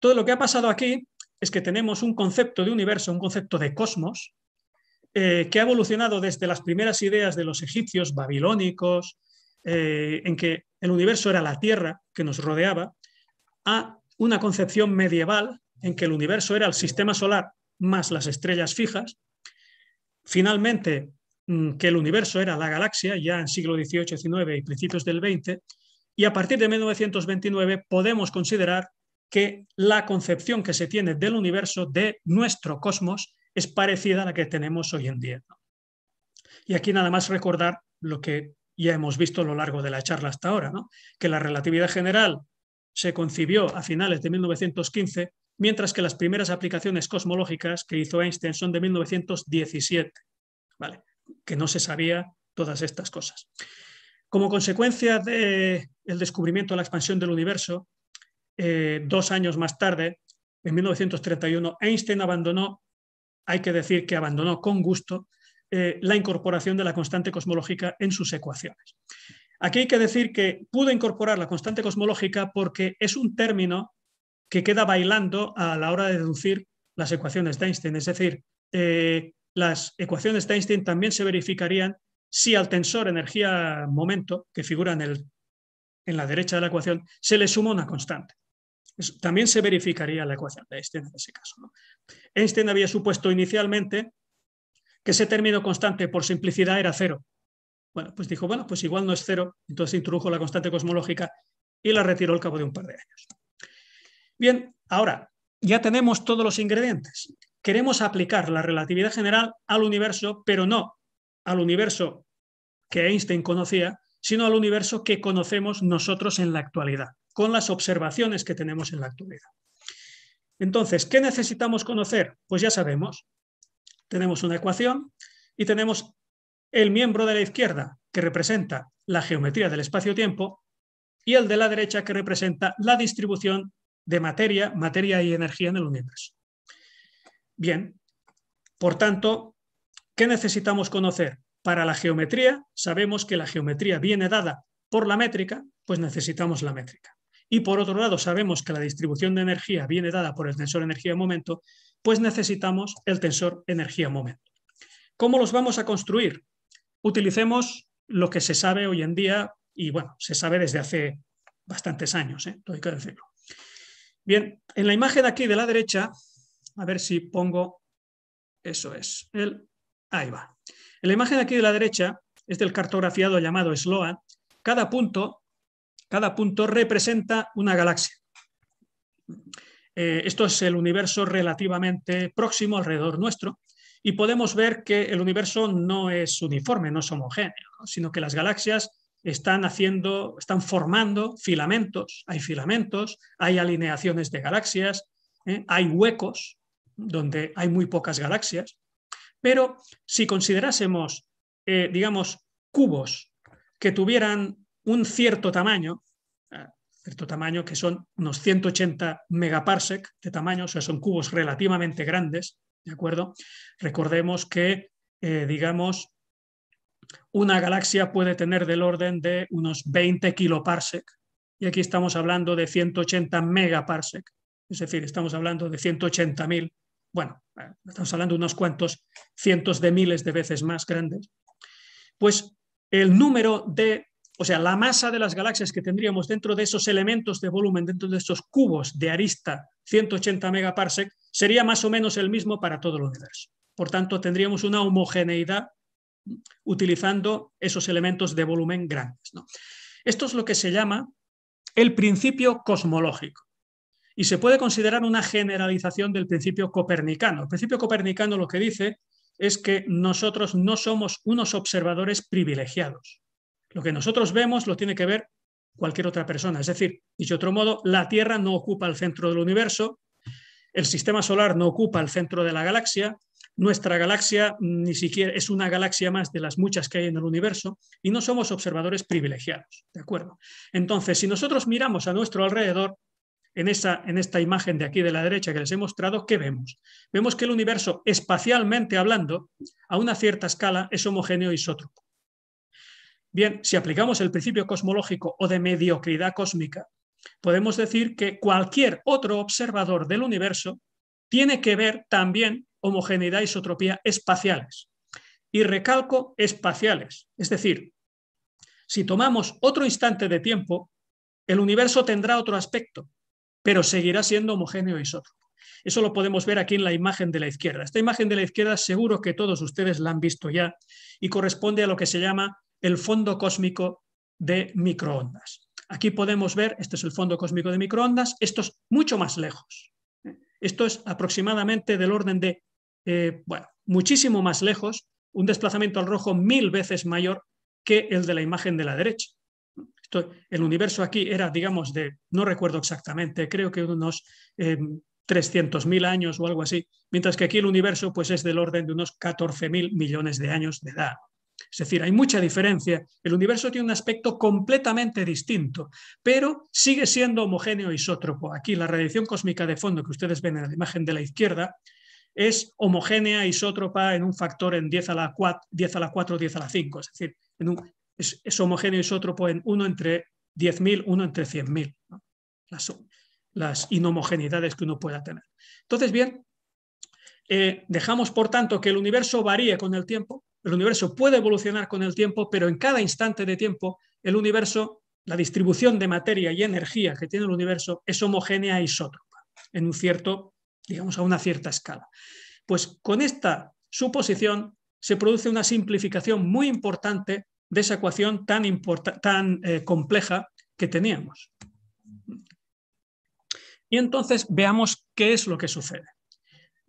Todo lo que ha pasado aquí es que tenemos un concepto de universo, un concepto de cosmos, eh, que ha evolucionado desde las primeras ideas de los egipcios, babilónicos, eh, en que el universo era la Tierra que nos rodeaba, a una concepción medieval en que el universo era el sistema solar más las estrellas fijas. Finalmente, Mm, que el universo era la galaxia ya en siglo XVIII, XIX y principios del XX, y a partir de 1929 podemos considerar que la concepción que se tiene del universo, de nuestro cosmos, es parecida a la que tenemos hoy en día. Y aquí nada más recordar lo que ya hemos visto a lo largo de la charla hasta ahora, ¿no? que la relatividad general se concibió a finales de 1915, mientras que las primeras aplicaciones cosmológicas que hizo Einstein son de 1917. Vale que no se sabía todas estas cosas. Como consecuencia del descubrimiento de la expansión del universo, eh, dos años más tarde, en 1931, Einstein abandonó, hay que decir que abandonó con gusto, eh, la incorporación de la constante cosmológica en sus ecuaciones. Aquí hay que decir que pudo incorporar la constante cosmológica porque es un término que queda bailando a la hora de deducir las ecuaciones de Einstein. Es decir, eh, las ecuaciones de Einstein también se verificarían si al tensor energía-momento, que figura en, el, la derecha de la ecuación, se le suma una constante. también se verificaría la ecuación de Einstein en ese caso. Einstein había supuesto inicialmente que ese término constante por simplicidad era cero. Bueno, pues dijo, bueno, pues igual no es cero, entonces introdujo la constante cosmológica y la retiró al cabo de un par de años. Bien, ahora ya tenemos todos los ingredientes queremos aplicar la relatividad general al universo, pero no al universo que Einstein conocía, sino al universo que conocemos nosotros en la actualidad, con las observaciones que tenemos en la actualidad. Entonces, ¿qué necesitamos conocer? Pues ya sabemos, tenemos una ecuación y tenemos el miembro de la izquierda que representa la geometría del espacio-tiempo y el de la derecha que representa la distribución de materia, materia y energía en el universo. Bien, por tanto, ¿qué necesitamos conocer? Para la geometría, sabemos que la geometría viene dada por la métrica, pues necesitamos la métrica. Y por otro lado, sabemos que la distribución de energía viene dada por el tensor energía-momento, pues necesitamos el tensor energía-momento. ¿Cómo los vamos a construir? Utilicemos lo que se sabe hoy en día y bueno, se sabe desde hace bastantes años, ¿eh? todo hay que decirlo. Bien, en la imagen de aquí de la derecha a ver si pongo, eso es, el, ahí va. En la imagen de aquí de la derecha es del cartografiado llamado Sloan. Cada punto, cada punto representa una galaxia. Eh, esto es el universo relativamente próximo alrededor nuestro y podemos ver que el universo no es uniforme, no es homogéneo, sino que las galaxias están haciendo, están formando filamentos, hay filamentos, hay alineaciones de galaxias, ¿eh? hay huecos, donde hay muy pocas galaxias, pero si considerásemos, eh, digamos, cubos que tuvieran un cierto tamaño, ah, cierto tamaño que son unos 180 megaparsec de tamaño, o sea, son cubos relativamente grandes, ¿de acuerdo? Recordemos que, eh, digamos, una galaxia puede tener del orden de unos 20 kiloparsec, y aquí estamos hablando de 180 megaparsec, es decir, estamos hablando de 180.000 bueno, eh, estamos hablando de unos cuantos cientos de miles de veces más grandes, pues el número de, o sea, la masa de las galaxias que tendríamos dentro de esos elementos de volumen, dentro de esos cubos de arista 180 megaparsec, sería más o menos el mismo para todo el universo. Por tanto, tendríamos una homogeneidad utilizando esos elementos de volumen grandes. Esto es lo que se llama el principio cosmológico y se puede considerar una generalización del principio copernicano. El principio copernicano lo que dice es que nosotros no somos unos observadores privilegiados. Lo que nosotros vemos lo tiene que ver cualquier otra persona. Es decir, dicho de otro modo, la Tierra no ocupa el centro del universo, el sistema solar no ocupa el centro de la galaxia, nuestra galaxia ni siquiera es una galaxia más de las muchas que hay en el universo y no somos observadores privilegiados, ¿de acuerdo? Entonces, si nosotros miramos a nuestro alrededor, en, esa, en esta imagen de aquí de la derecha que les he mostrado, ¿qué vemos? Vemos que el universo, espacialmente hablando, a una cierta escala es homogéneo isótropo. Bien, si aplicamos el principio cosmológico o de mediocridad cósmica, podemos decir que cualquier otro observador del universo tiene que ver también homogeneidad e isotropía espaciales. Y recalco espaciales, es decir, si tomamos otro instante de tiempo, el universo tendrá otro aspecto, pero seguirá siendo homogéneo y isótropo. Eso lo podemos ver aquí en la imagen de la izquierda. Esta imagen de la izquierda seguro que todos ustedes la han visto ya y corresponde a lo que se llama el fondo cósmico de microondas. Aquí podemos ver, este es el fondo cósmico de microondas, esto es mucho más lejos. Esto es aproximadamente del orden de, eh, bueno, muchísimo más lejos, un desplazamiento al rojo mil veces mayor que el de la imagen de la derecha el universo aquí era, digamos, de, no recuerdo exactamente, creo que unos 300.000 em, años o algo así, mientras que aquí el universo pues, es del orden de unos 14.000 millones de años de edad. Es decir, hay mucha diferencia. El universo tiene un aspecto completamente distinto, pero sigue siendo homogéneo isótropo. Aquí la radiación cósmica de fondo que ustedes ven en la imagen de la izquierda es homogénea isótropa en un factor en 10 a la 4, 10 a la 4, 10 a la 5, es decir, en un, es, homogéneo homogéneo isótropo pues, en uno entre 10.000, uno entre 100.000, las, las, inhomogeneidades que uno pueda tener. Entonces, bien, eh, dejamos por tanto que el universo varíe con el tiempo, el universo puede evolucionar con el tiempo, pero en cada instante de tiempo el universo, la distribución de materia y energía que tiene el universo es homogénea e isótropa, en un cierto, digamos, a una cierta escala. Pues con esta suposición se produce una simplificación muy importante de esa ecuación tan, tan eh, compleja que teníamos. Y entonces veamos qué es lo que sucede.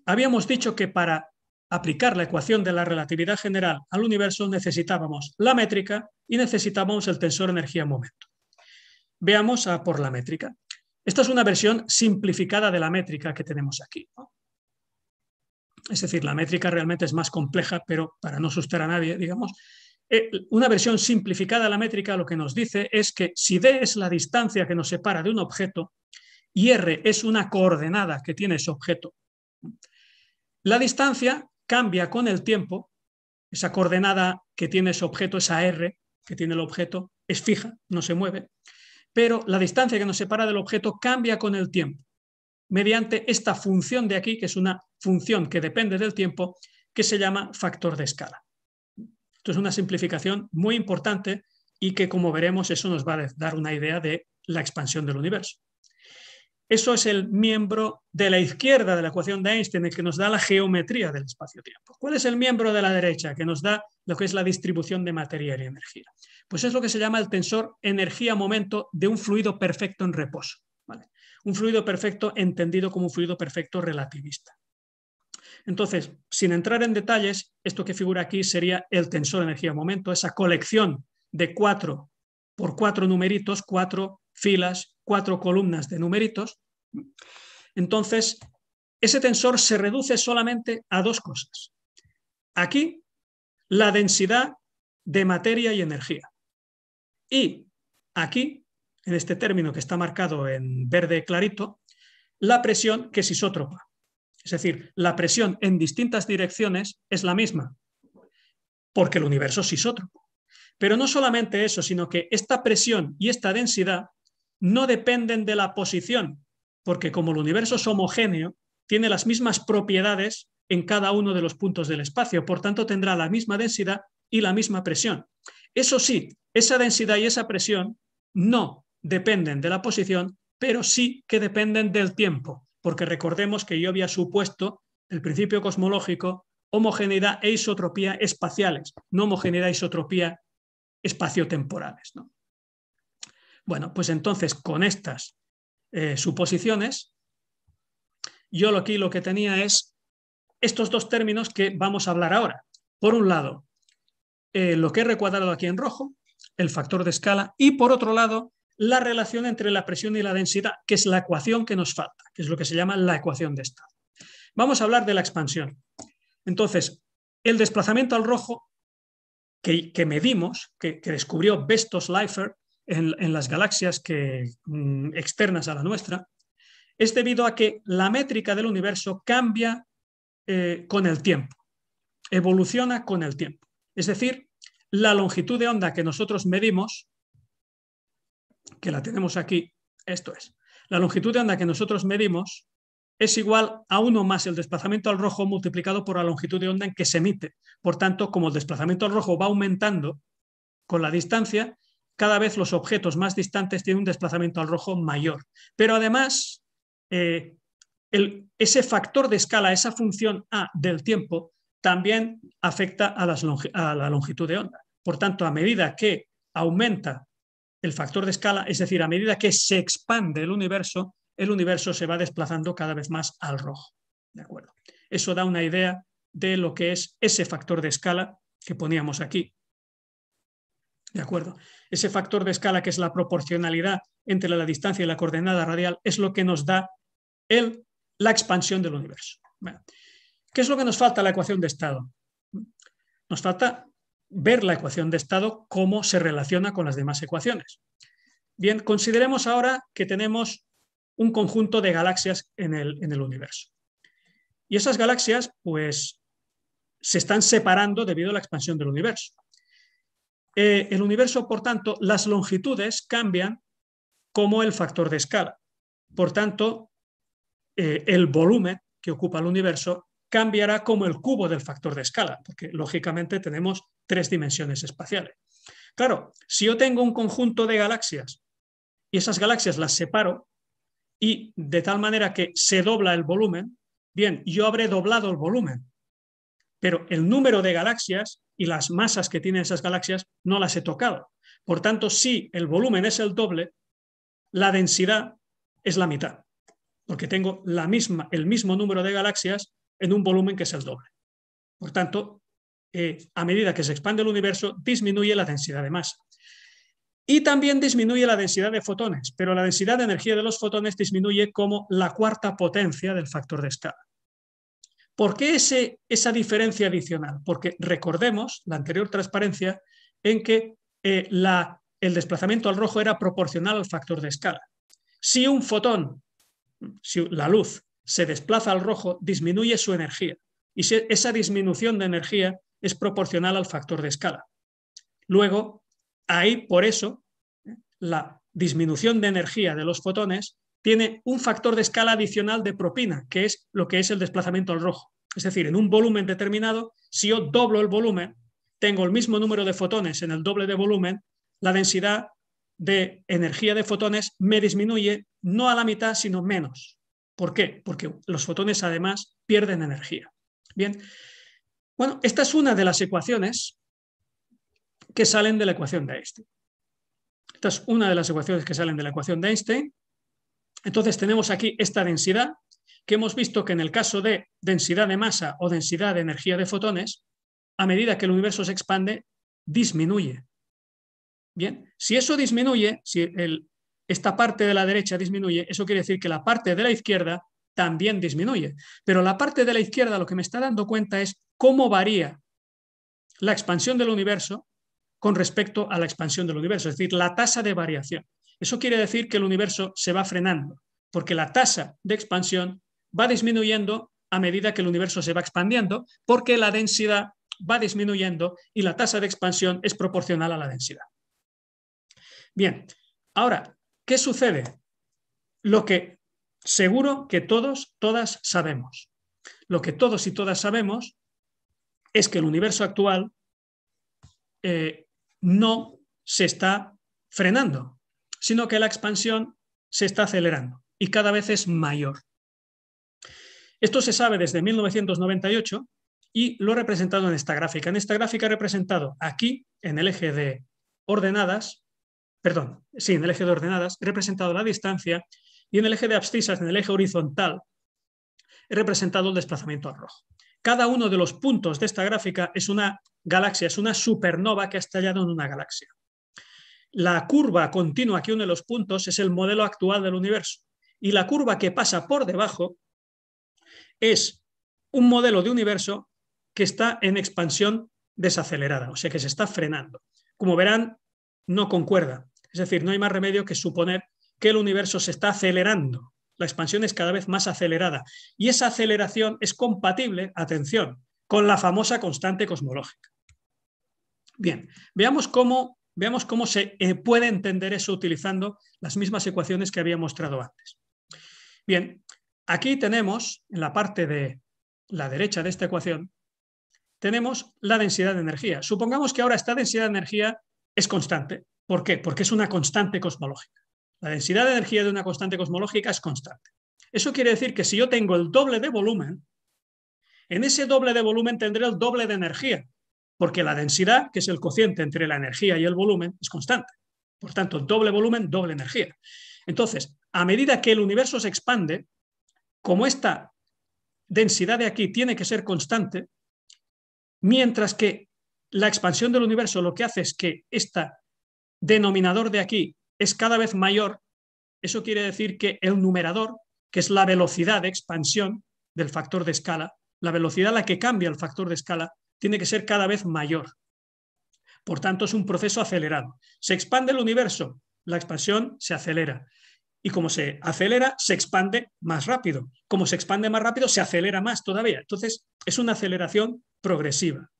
Habíamos dicho que para aplicar la ecuación de la relatividad general al universo necesitábamos la métrica y necesitábamos el tensor energía-momento. Veamos a por la métrica. Esta es una versión simplificada de la métrica que tenemos aquí. Es decir, la métrica realmente es más compleja, pero para no asustar a nadie, digamos, eh, una versión simplificada de la métrica lo que nos dice es que si d es la distancia que nos separa de un objeto y r es una coordenada que tiene ese objeto, la distancia cambia con el tiempo, esa coordenada que tiene ese objeto, esa r que tiene el objeto, es fija, no se mueve, pero la distancia que nos separa del objeto cambia con el tiempo, mediante esta función de aquí, que es una función que depende del tiempo, que se llama factor de escala. Esto es una simplificación muy importante y que, como veremos, eso nos va a dar una idea de la expansión del universo. Eso es el miembro de la izquierda de la ecuación de Einstein, el que nos da la geometría del espacio-tiempo. ¿Cuál es el miembro de la derecha que nos da lo que es la distribución de materia y energía? Pues es lo que se llama el tensor energía-momento de un fluido perfecto en reposo. Un fluido perfecto entendido como un fluido perfecto relativista. Entonces, sin entrar en detalles, esto que figura aquí sería el tensor de energía-momento, esa colección de cuatro por cuatro numeritos, cuatro filas, cuatro columnas de numeritos. Entonces, ese tensor se reduce solamente a dos cosas. Aquí, la densidad de materia y energía. Y aquí, en este término que está marcado en verde clarito, la presión que es isótropa. Es decir, la presión en distintas direcciones es la misma, porque el universo es otro. Pero no solamente eso, sino que esta presión y esta densidad no dependen de la posición, porque como el universo es homogéneo, tiene las mismas propiedades en cada uno de los puntos del espacio, por tanto tendrá la misma densidad y la misma presión. Eso sí, esa densidad y esa presión no dependen de la posición, pero sí que dependen del tiempo porque recordemos que yo había supuesto el principio cosmológico homogeneidad e isotropía espaciales, no homogeneidad e isotropía espaciotemporales. Bueno, pues entonces con estas eh, suposiciones, yo aquí lo que tenía es estos dos términos que vamos a hablar ahora. Por un lado, eh, lo que he recuadrado aquí en rojo, el factor de escala, y por otro lado, la relación entre la presión y la densidad, que es la ecuación que nos falta, que es lo que se llama la ecuación de estado. Vamos a hablar de la expansión. Entonces, el desplazamiento al rojo que, medimos, que, descubrió Bestos Leifer en, las galaxias que, mm, externas a la nuestra, es debido a que la métrica del universo cambia eh, con el tiempo, evoluciona con el tiempo. Es decir, la longitud de onda que nosotros medimos que la tenemos aquí, esto es, la longitud de onda que nosotros medimos es igual a 1 más el desplazamiento al rojo multiplicado por la longitud de onda en que se emite. Por tanto, como el desplazamiento al rojo va aumentando con la distancia, cada vez los objetos más distantes tienen un desplazamiento al rojo mayor. Pero además, eh, ese factor de escala, esa función A del tiempo, también afecta a, a la longitud de onda. Por tanto, a medida que aumenta el factor de escala, es decir, a medida que se expande el universo, el universo se va desplazando cada vez más al rojo. ¿De acuerdo? Eso da una idea de lo que es ese factor de escala que poníamos aquí. ¿De acuerdo? Ese factor de escala que es la proporcionalidad entre la distancia y la coordenada radial es lo que nos da el, la expansión del universo. ¿Qué es lo que nos falta la ecuación de estado? Nos falta ver la ecuación de estado cómo se relaciona con las demás ecuaciones. Bien, consideremos ahora que tenemos un conjunto de galaxias en el, en el universo. Y esas galaxias, pues, se están separando debido a la expansión del universo. Eh, el universo, por tanto, las longitudes cambian como el factor de escala. Por tanto, eh, el volumen que ocupa el universo cambiará como el cubo del factor de escala, porque lógicamente tenemos tres dimensiones espaciales. Claro, si yo tengo un conjunto de galaxias y esas galaxias las separo y de tal manera que se dobla el volumen, bien, yo habré doblado el volumen, pero el número de galaxias y las masas que tienen esas galaxias no las he tocado. Por tanto, si el volumen es el doble, la densidad es la mitad, porque tengo la misma, el mismo número de galaxias en un volumen que es el doble. Por tanto, eh, a medida que se expande el universo, disminuye la densidad de masa. Y también disminuye la densidad de fotones, pero la densidad de energía de los fotones disminuye como la cuarta potencia del factor de escala. ¿Por qué ese, esa diferencia adicional? Porque recordemos la anterior transparencia en que eh, la, el desplazamiento al rojo era proporcional al factor de escala. Si un fotón, si la luz se desplaza al rojo, disminuye su energía. Y esa disminución de energía es proporcional al factor de escala. Luego, ahí por eso, la disminución de energía de los fotones tiene un factor de escala adicional de propina, que es lo que es el desplazamiento al rojo. Es decir, en un volumen determinado, si yo doblo el volumen, tengo el mismo número de fotones en el doble de volumen, la densidad de energía de fotones me disminuye no a la mitad, sino menos. ¿Por qué? Porque los fotones además pierden energía. Bien, bueno, esta es una de las ecuaciones que salen de la ecuación de Einstein. Esta es una de las ecuaciones que salen de la ecuación de Einstein. Entonces tenemos aquí esta densidad, que hemos visto que en el caso de densidad de masa o densidad de energía de fotones, a medida que el universo se expande, disminuye. Bien, si eso disminuye, si el, esta parte de la derecha disminuye, eso quiere decir que la parte de la izquierda también disminuye. Pero la parte de la izquierda lo que me está dando cuenta es cómo varía la expansión del universo con respecto a la expansión del universo, es decir, la tasa de variación. Eso quiere decir que el universo se va frenando, porque la tasa de expansión va disminuyendo a medida que el universo se va expandiendo, porque la densidad va disminuyendo y la tasa de expansión es proporcional a la densidad. Bien, ahora, ¿Qué sucede? Lo que seguro que todos, todas sabemos. Lo que todos y todas sabemos es que el universo actual eh, no se está frenando, sino que la expansión se está acelerando y cada vez es mayor. Esto se sabe desde 1998 y lo he representado en esta gráfica. En esta gráfica he representado aquí, en el eje de ordenadas, perdón, sí, en el eje de ordenadas, he representado la distancia y en el eje de abscisas, en el eje horizontal, he representado el desplazamiento al rojo. Cada uno de los puntos de esta gráfica es una galaxia, es una supernova que ha estallado en una galaxia. La curva continua que une los puntos es el modelo actual del universo y la curva que pasa por debajo es un modelo de universo que está en expansión desacelerada, o sea que se está frenando. Como verán, no concuerda. Es decir, no hay más remedio que suponer que el universo se está acelerando. La expansión es cada vez más acelerada y esa aceleración es compatible, atención, con la famosa constante cosmológica. Bien, veamos cómo, veamos cómo se eh, puede entender eso utilizando las mismas ecuaciones que había mostrado antes. Bien, aquí tenemos, en la parte de la derecha de esta ecuación, tenemos la densidad de energía. Supongamos que ahora esta densidad de energía es constante. ¿Por qué? Porque es una constante cosmológica. La densidad de energía de una constante cosmológica es constante. Eso quiere decir que si yo tengo el doble de volumen, en ese doble de volumen tendré el doble de energía, porque la densidad, que es el cociente entre la energía y el volumen, es constante. Por tanto, doble volumen, doble energía. Entonces, a medida que el universo se expande, como esta densidad de aquí tiene que ser constante, mientras que la expansión del universo lo que hace es que este denominador de aquí es cada vez mayor, eso quiere decir que el numerador, que es la velocidad de expansión del factor de escala, la velocidad a la que cambia el factor de escala, tiene que ser cada vez mayor. Por tanto, es un proceso acelerado. Se expande el universo, la expansión se acelera. Y como se acelera, se expande más rápido. Como se expande más rápido, se acelera más todavía. Entonces, es una aceleración progresiva.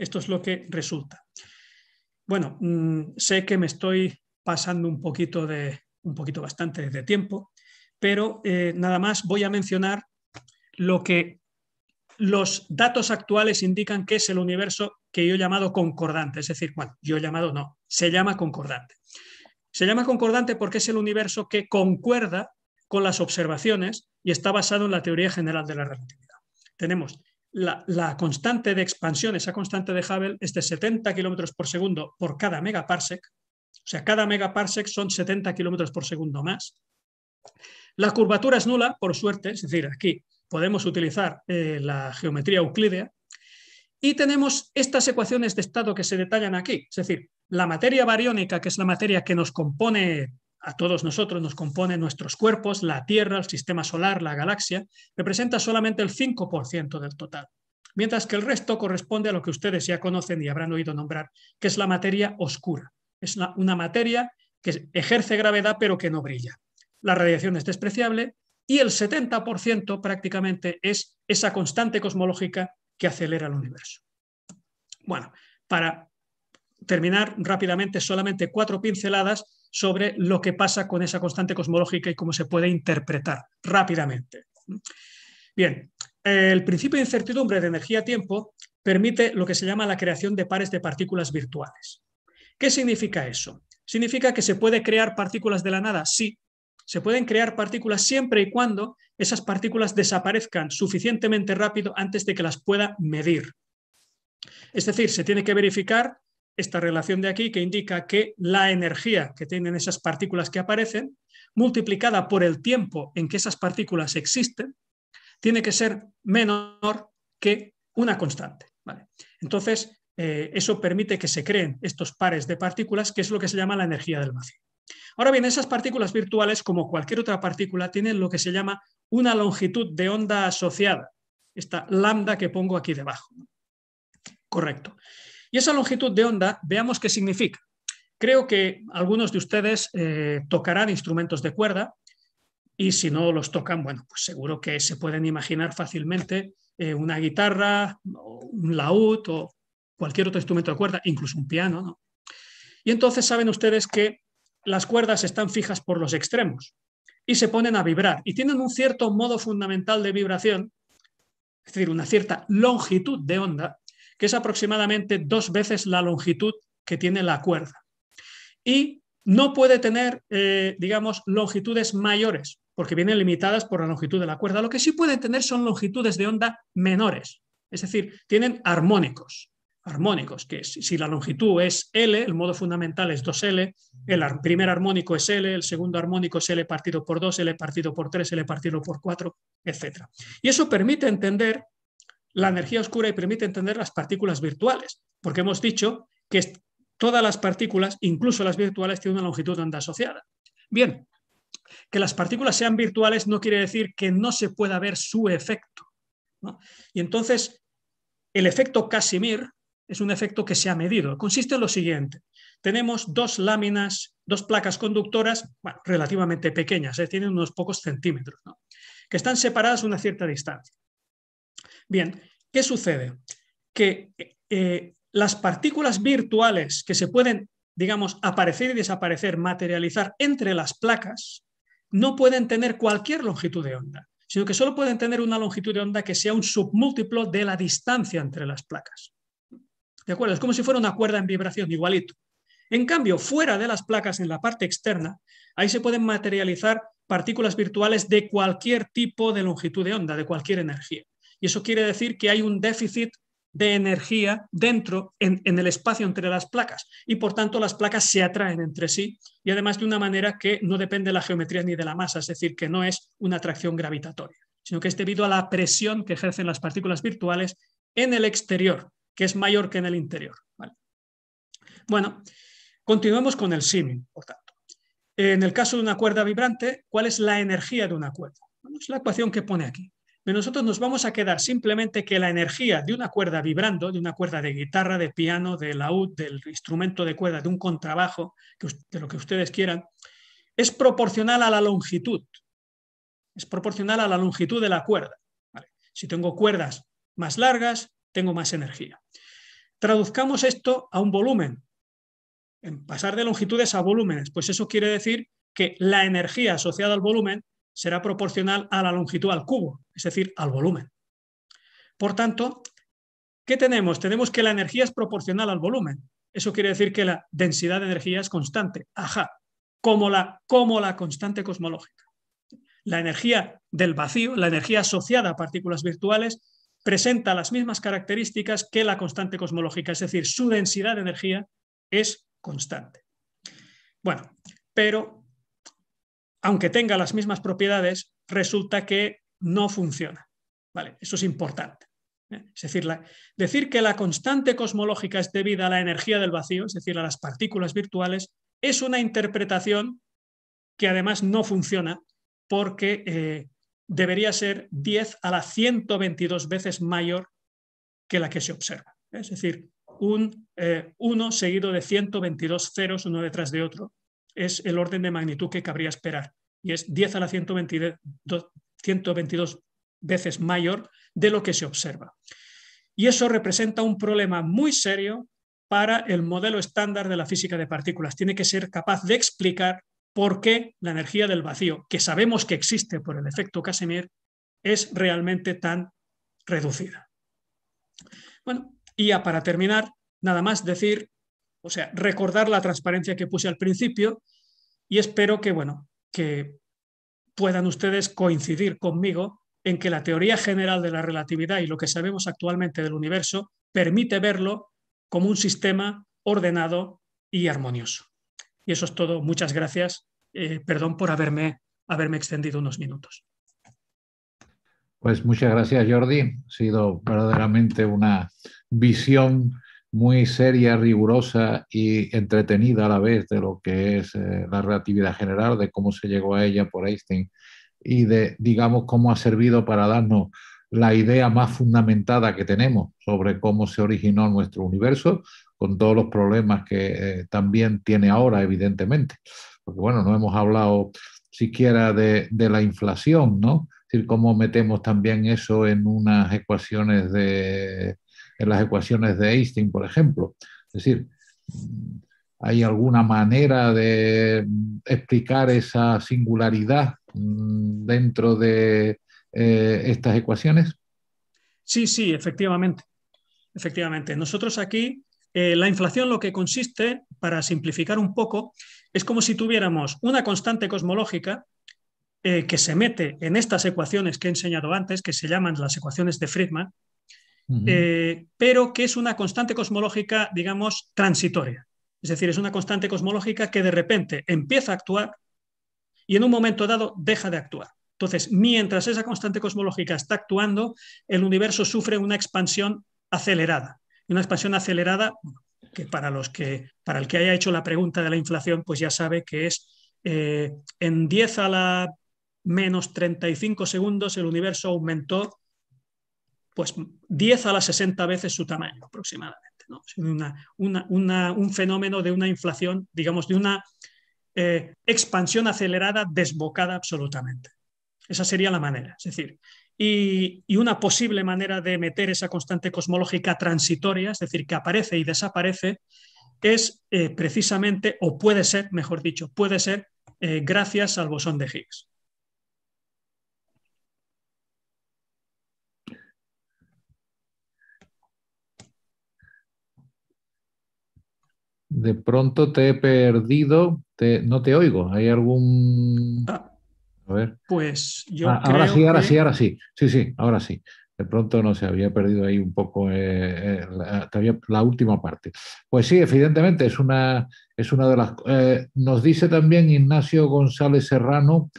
Esto es lo que resulta. Bueno, mm, sé que me estoy pasando un poquito de, un poquito bastante de tiempo, pero eh, nada más voy a mencionar lo que los datos actuales indican que es el universo que yo he llamado concordante, es decir, bueno, yo he llamado no, se llama concordante. Se llama concordante porque es el universo que concuerda con las observaciones y está basado en la teoría general de la relatividad. Tenemos la, constante de expansión, esa constante de Hubble, es de 70 kilómetros por segundo por cada megaparsec. O sea, cada megaparsec son 70 kilómetros por segundo más. La curvatura es nula, por suerte, es decir, aquí podemos utilizar eh, la geometría euclídea. Y tenemos estas ecuaciones de estado que se detallan aquí, es decir, la materia bariónica, que es la materia que nos compone a todos nosotros nos componen nuestros cuerpos, la Tierra, el sistema solar, la galaxia, representa solamente el 5% del total, mientras que el resto corresponde a lo que ustedes ya conocen y habrán oído nombrar, que es la materia oscura. Es una, una materia que ejerce gravedad pero que no brilla. La radiación es despreciable y el 70% prácticamente es esa constante cosmológica que acelera el universo. Bueno, para terminar rápidamente, solamente cuatro pinceladas sobre lo que pasa con esa constante cosmológica y cómo se puede interpretar rápidamente. Bien, el principio de incertidumbre de energía-tiempo permite lo que se llama la creación de pares de partículas virtuales. ¿Qué significa eso? ¿Significa que se puede crear partículas de la nada? Sí, se pueden crear partículas siempre y cuando esas partículas desaparezcan suficientemente rápido antes de que las pueda medir. Es decir, se tiene que verificar esta relación de aquí que indica que la energía que tienen esas partículas que aparecen, multiplicada por el tiempo en que esas partículas existen, tiene que ser menor que una constante. ¿vale? Entonces, eh, eso permite que se creen estos pares de partículas, que es lo que se llama la energía del vacío. Ahora bien, esas partículas virtuales, como cualquier otra partícula, tienen lo que se llama una longitud de onda asociada, esta lambda que pongo aquí debajo. Correcto. Y esa longitud de onda, veamos qué significa. Creo que algunos de ustedes eh, tocarán instrumentos de cuerda y si no los tocan, bueno, pues seguro que se pueden imaginar fácilmente eh, una guitarra, un laúd o cualquier otro instrumento de cuerda, incluso un piano. ¿no? Y entonces saben ustedes que las cuerdas están fijas por los extremos y se ponen a vibrar y tienen un cierto modo fundamental de vibración, es decir, una cierta longitud de onda que es aproximadamente dos veces la longitud que tiene la cuerda. Y no puede tener, eh, digamos, longitudes mayores, porque vienen limitadas por la longitud de la cuerda. Lo que sí puede tener son longitudes de onda menores, es decir, tienen armónicos. Armónicos, que si, la longitud es L, el modo fundamental es 2L, el primer armónico es L, el segundo armónico es L partido por 2, L partido por 3, L partido por 4, etc. Y eso permite entender la energía oscura y permite entender las partículas virtuales, porque hemos dicho que todas las partículas, incluso las virtuales, tienen una longitud de onda asociada. Bien, que las partículas sean virtuales no quiere decir que no se pueda ver su efecto. Y entonces, el efecto Casimir es un efecto que se ha medido. Consiste en lo siguiente. Tenemos dos láminas, dos placas conductoras relativamente pequeñas, ¿eh? tienen unos pocos centímetros, que están separadas a una cierta distancia. Bien, ¿qué sucede? Que eh, las partículas virtuales que se pueden, digamos, aparecer y desaparecer, materializar entre las placas, no pueden tener cualquier longitud de onda, sino que solo pueden tener una longitud de onda que sea un submúltiplo de la distancia entre las placas. ¿De acuerdo? Es como si fuera una cuerda en vibración, igualito. En cambio, fuera de las placas, en la parte externa, ahí se pueden materializar partículas virtuales de cualquier tipo de longitud de onda, de cualquier energía. Y eso quiere decir que hay un déficit de energía dentro, en, el espacio entre las placas. Y por tanto, las placas se atraen entre sí y además de una manera que no depende de la geometría ni de la masa, es decir, que no es una atracción gravitatoria, sino que es debido a la presión que ejercen las partículas virtuales en el exterior, que es mayor que en el interior. Bueno, continuemos con el símil, por tanto. En el caso de una cuerda vibrante, ¿cuál es la energía de una cuerda? es la ecuación que pone aquí nosotros nos vamos a quedar simplemente que la energía de una cuerda vibrando, de una cuerda de guitarra, de piano, de laúd, del instrumento de cuerda, de un contrabajo, de lo que ustedes quieran, es proporcional a la longitud. Es proporcional a la longitud de la cuerda. Si tengo cuerdas más largas, tengo más energía. Traduzcamos esto a un volumen. En pasar de longitudes a volúmenes, pues eso quiere decir que la energía asociada al volumen será proporcional a la longitud al cubo, es decir, al volumen. Por tanto, ¿qué tenemos? Tenemos que la energía es proporcional al volumen. Eso quiere decir que la densidad de energía es constante, ajá, como la, como la constante cosmológica. La energía del vacío, la energía asociada a partículas virtuales, presenta las mismas características que la constante cosmológica, es decir, su densidad de energía es constante. Bueno, pero aunque tenga las mismas propiedades, resulta que no funciona. Vale, eso es importante. ¿eh? Es decir, decir que la constante cosmológica es debida a la energía del vacío, es decir, a las partículas virtuales, es una interpretación que además no funciona porque eh, debería ser 10 a la 122 veces mayor que la que se observa. ¿eh? Es decir, un 1 seguido de 122 ceros uno detrás de otro, es el orden de magnitud que cabría esperar y es 10 a la 122, veces mayor de lo que se observa. Y eso representa un problema muy serio para el modelo estándar de la física de partículas. Tiene que ser capaz de explicar por qué la energía del vacío, que sabemos que existe por el efecto Casimir, es realmente tan reducida. Bueno, y ya para terminar, nada más decir o sea, recordar la transparencia que puse al principio y espero que, bueno, que puedan ustedes coincidir conmigo en que la teoría general de la relatividad y lo que sabemos actualmente del universo permite verlo como un sistema ordenado y armonioso. Y eso es todo. Muchas gracias. Eh, perdón por haberme, haberme extendido unos minutos. Pues muchas gracias, Jordi. Ha sido verdaderamente una visión muy seria, rigurosa y entretenida a la vez de lo que es eh, la relatividad general, de cómo se llegó a ella por Einstein y de, digamos, cómo ha servido para darnos la idea más fundamentada que tenemos sobre cómo se originó nuestro universo, con todos los problemas que eh, también tiene ahora, evidentemente. Porque, bueno, no hemos hablado siquiera de, de la inflación, ¿no? Es decir, cómo metemos también eso en unas ecuaciones de en las ecuaciones de Einstein, por ejemplo. Es decir, ¿hay alguna manera de explicar esa singularidad mm, dentro de eh, estas ecuaciones? Sí, sí, efectivamente. Efectivamente. Nosotros aquí, eh, la inflación lo que consiste, para simplificar un poco, es como si tuviéramos una constante cosmológica eh, que se mete en estas ecuaciones que he enseñado antes, que se llaman las ecuaciones de Friedman, eh, pero que es una constante cosmológica, digamos, transitoria. Es decir, es una constante cosmológica que de repente empieza a actuar y en un momento dado deja de actuar. Entonces, mientras esa constante cosmológica está actuando, el universo sufre una expansión acelerada. Una expansión acelerada que para, los que para el que haya hecho la pregunta de la inflación, pues ya sabe que es eh, en 10 a la menos 35 segundos el universo aumentó pues 10 a las 60 veces su tamaño aproximadamente. ¿no? un fenómeno de una inflación, digamos, de una eh, expansión acelerada desbocada absolutamente. Esa sería la manera, es decir, y, una posible manera de meter esa constante cosmológica transitoria, es decir, que aparece y desaparece, es eh, precisamente, o puede ser, mejor dicho, puede ser eh, gracias al bosón de Higgs. de pronto te he perdido, no te oigo. ¿Hay algún...? Ah, a ver. Pues yo ah, Ahora sí, ahora sí, ahora sí. Sí, sí, ahora sí. De pronto no se había perdido ahí un poco eh, eh, la, última parte. Pues sí, evidentemente es una, es una de las... Eh, nos dice también Ignacio González Serrano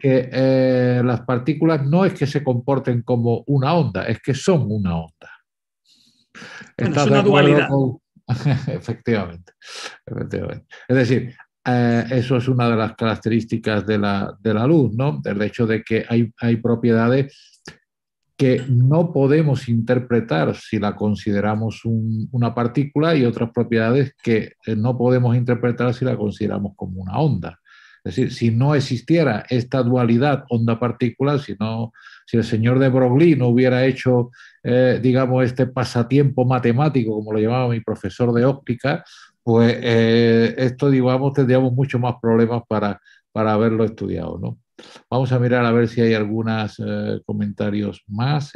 que las partículas no es que se comporten como una onda, es que son una onda. es una dualidad. <laughs> efectivamente, Es decir, eh, eso es una de las características de la, luz, ¿no? El hecho de que hay, hay propiedades que no podemos interpretar si la consideramos una partícula y otras propiedades que eh, no podemos interpretar si la consideramos como una onda. Es decir, si no existiera esta dualidad onda-partícula, si no si el señor de Broglie no hubiera hecho, eh, digamos, este pasatiempo matemático, como lo llamaba mi profesor de óptica, pues eh, esto, digamos, tendríamos mucho más problemas para, para haberlo estudiado, ¿no? Vamos a mirar a ver si hay algunos eh, comentarios más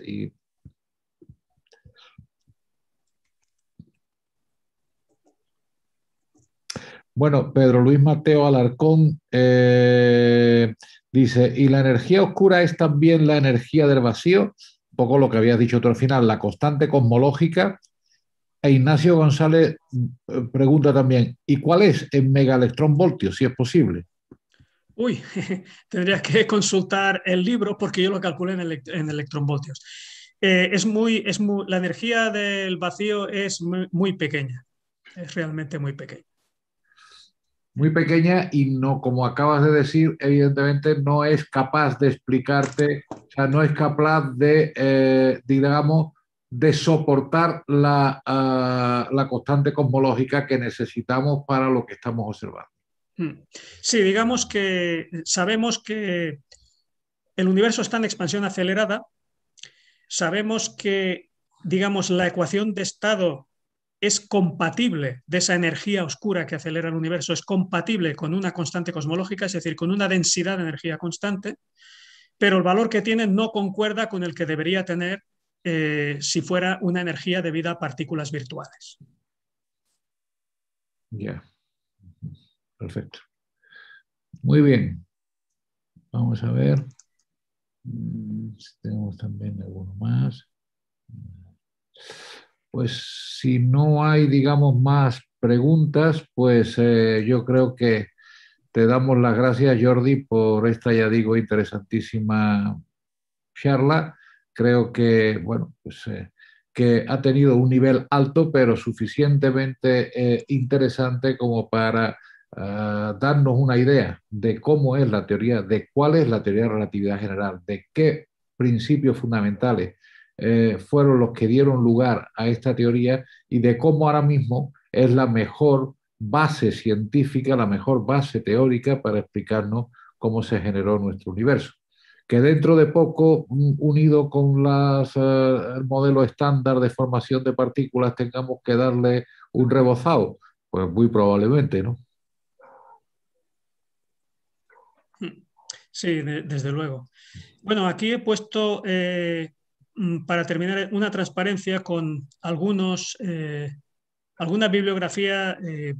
Bueno, Pedro Luis Mateo Alarcón Dice, y la energía oscura es también la energía del vacío, un poco lo que habías dicho tú al final, la constante cosmológica. E Ignacio González eh, pregunta también, ¿y cuál es en megaelectronvoltios, si es posible? Uy, <laughs> tendrías que consultar el libro porque yo lo calculé en, electronvoltios. Eh, es muy, es la energía del vacío es muy pequeña, es realmente muy pequeña muy pequeña y no, como acabas de decir, evidentemente no es capaz de explicarte, o sea, no es capaz de, eh, digamos, de soportar la, ah, la constante cosmológica que necesitamos para lo que estamos observando. Hmm. Sí, digamos que sabemos que el universo está en expansión acelerada, sabemos que, digamos, la ecuación de estado es compatible de esa energía oscura que acelera el universo, es compatible con una constante cosmológica, es decir, con una densidad de energía constante, pero el valor que tiene no concuerda con el que debería tener eh, si fuera una energía debida a partículas virtuales. Ya, perfecto. Muy bien. Vamos a ver mm, si tenemos también alguno más. Pues si no hay, digamos, más preguntas, pues eh, yo creo que te damos las gracias, Jordi, por esta, ya digo, interesantísima charla. Creo que, bueno, pues eh, que ha tenido un nivel alto, pero suficientemente eh, interesante como para ah, darnos una idea de cómo es la teoría, de cuál es la teoría de relatividad general, de qué principios fundamentales eh, fueron los que dieron lugar a esta teoría y de cómo ahora mismo es la mejor base científica, la mejor base teórica para explicarnos cómo se generó nuestro universo. Que dentro de poco, mm, unido con eh, el modelo estándar de formación de partículas, tengamos que darle un rebozado, pues muy probablemente, ¿no? Sí, desde luego. Bueno, aquí he puesto eh, Mm, para terminar, eh, una transparencia con algunos, eh, alguna bibliografía eh,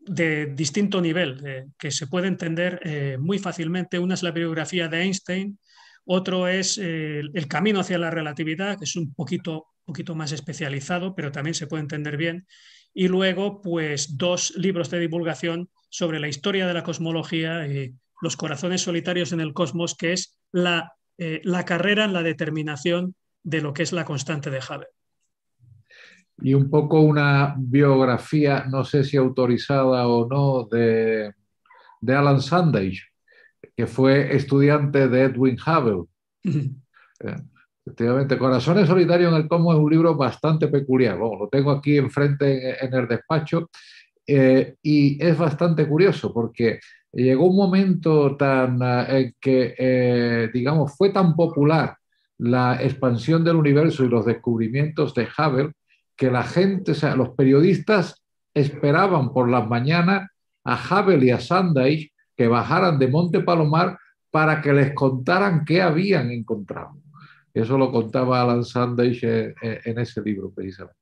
de distinto nivel, que se puede entender muy fácilmente. Una es la bibliografía de Einstein, otro es El camino hacia la relatividad, que es un poquito, poquito más especializado, pero también se puede entender bien. Y luego, pues, dos libros de divulgación sobre la historia de la cosmología, y Los corazones solitarios en el cosmos, que es la, la carrera en la determinación de lo que es la constante de Hubble. Y un poco una biografía, no sé si autorizada o no, de, de Alan Sandage, que fue estudiante de Edwin Hubble. Eh, efectivamente, Corazones Solitarios en el Como es un libro bastante peculiar. lo tengo aquí enfrente en, el despacho eh, y es bastante curioso porque llegó un momento tan eh, que, digamos, fue tan popular la expansión del universo y los descubrimientos de Hubble que la gente, o sea, los periodistas esperaban por las mañana a Hubble y a Sandage que bajaran de Monte Palomar para que les contaran qué habían encontrado. Eso lo contaba Alan Sandage eh, eh, en ese libro, precisamente.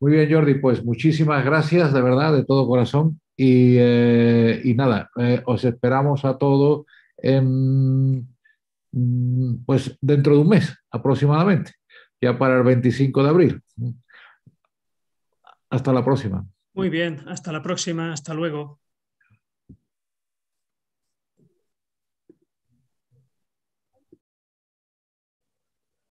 Muy bien, Jordi, pues muchísimas gracias, de verdad, de todo corazón. Y, eh, nada, os esperamos a todos en Mm, pues dentro de un mes aproximadamente, ya para el 25 de abril. Hasta la próxima. Muy bien, hasta la próxima, hasta luego.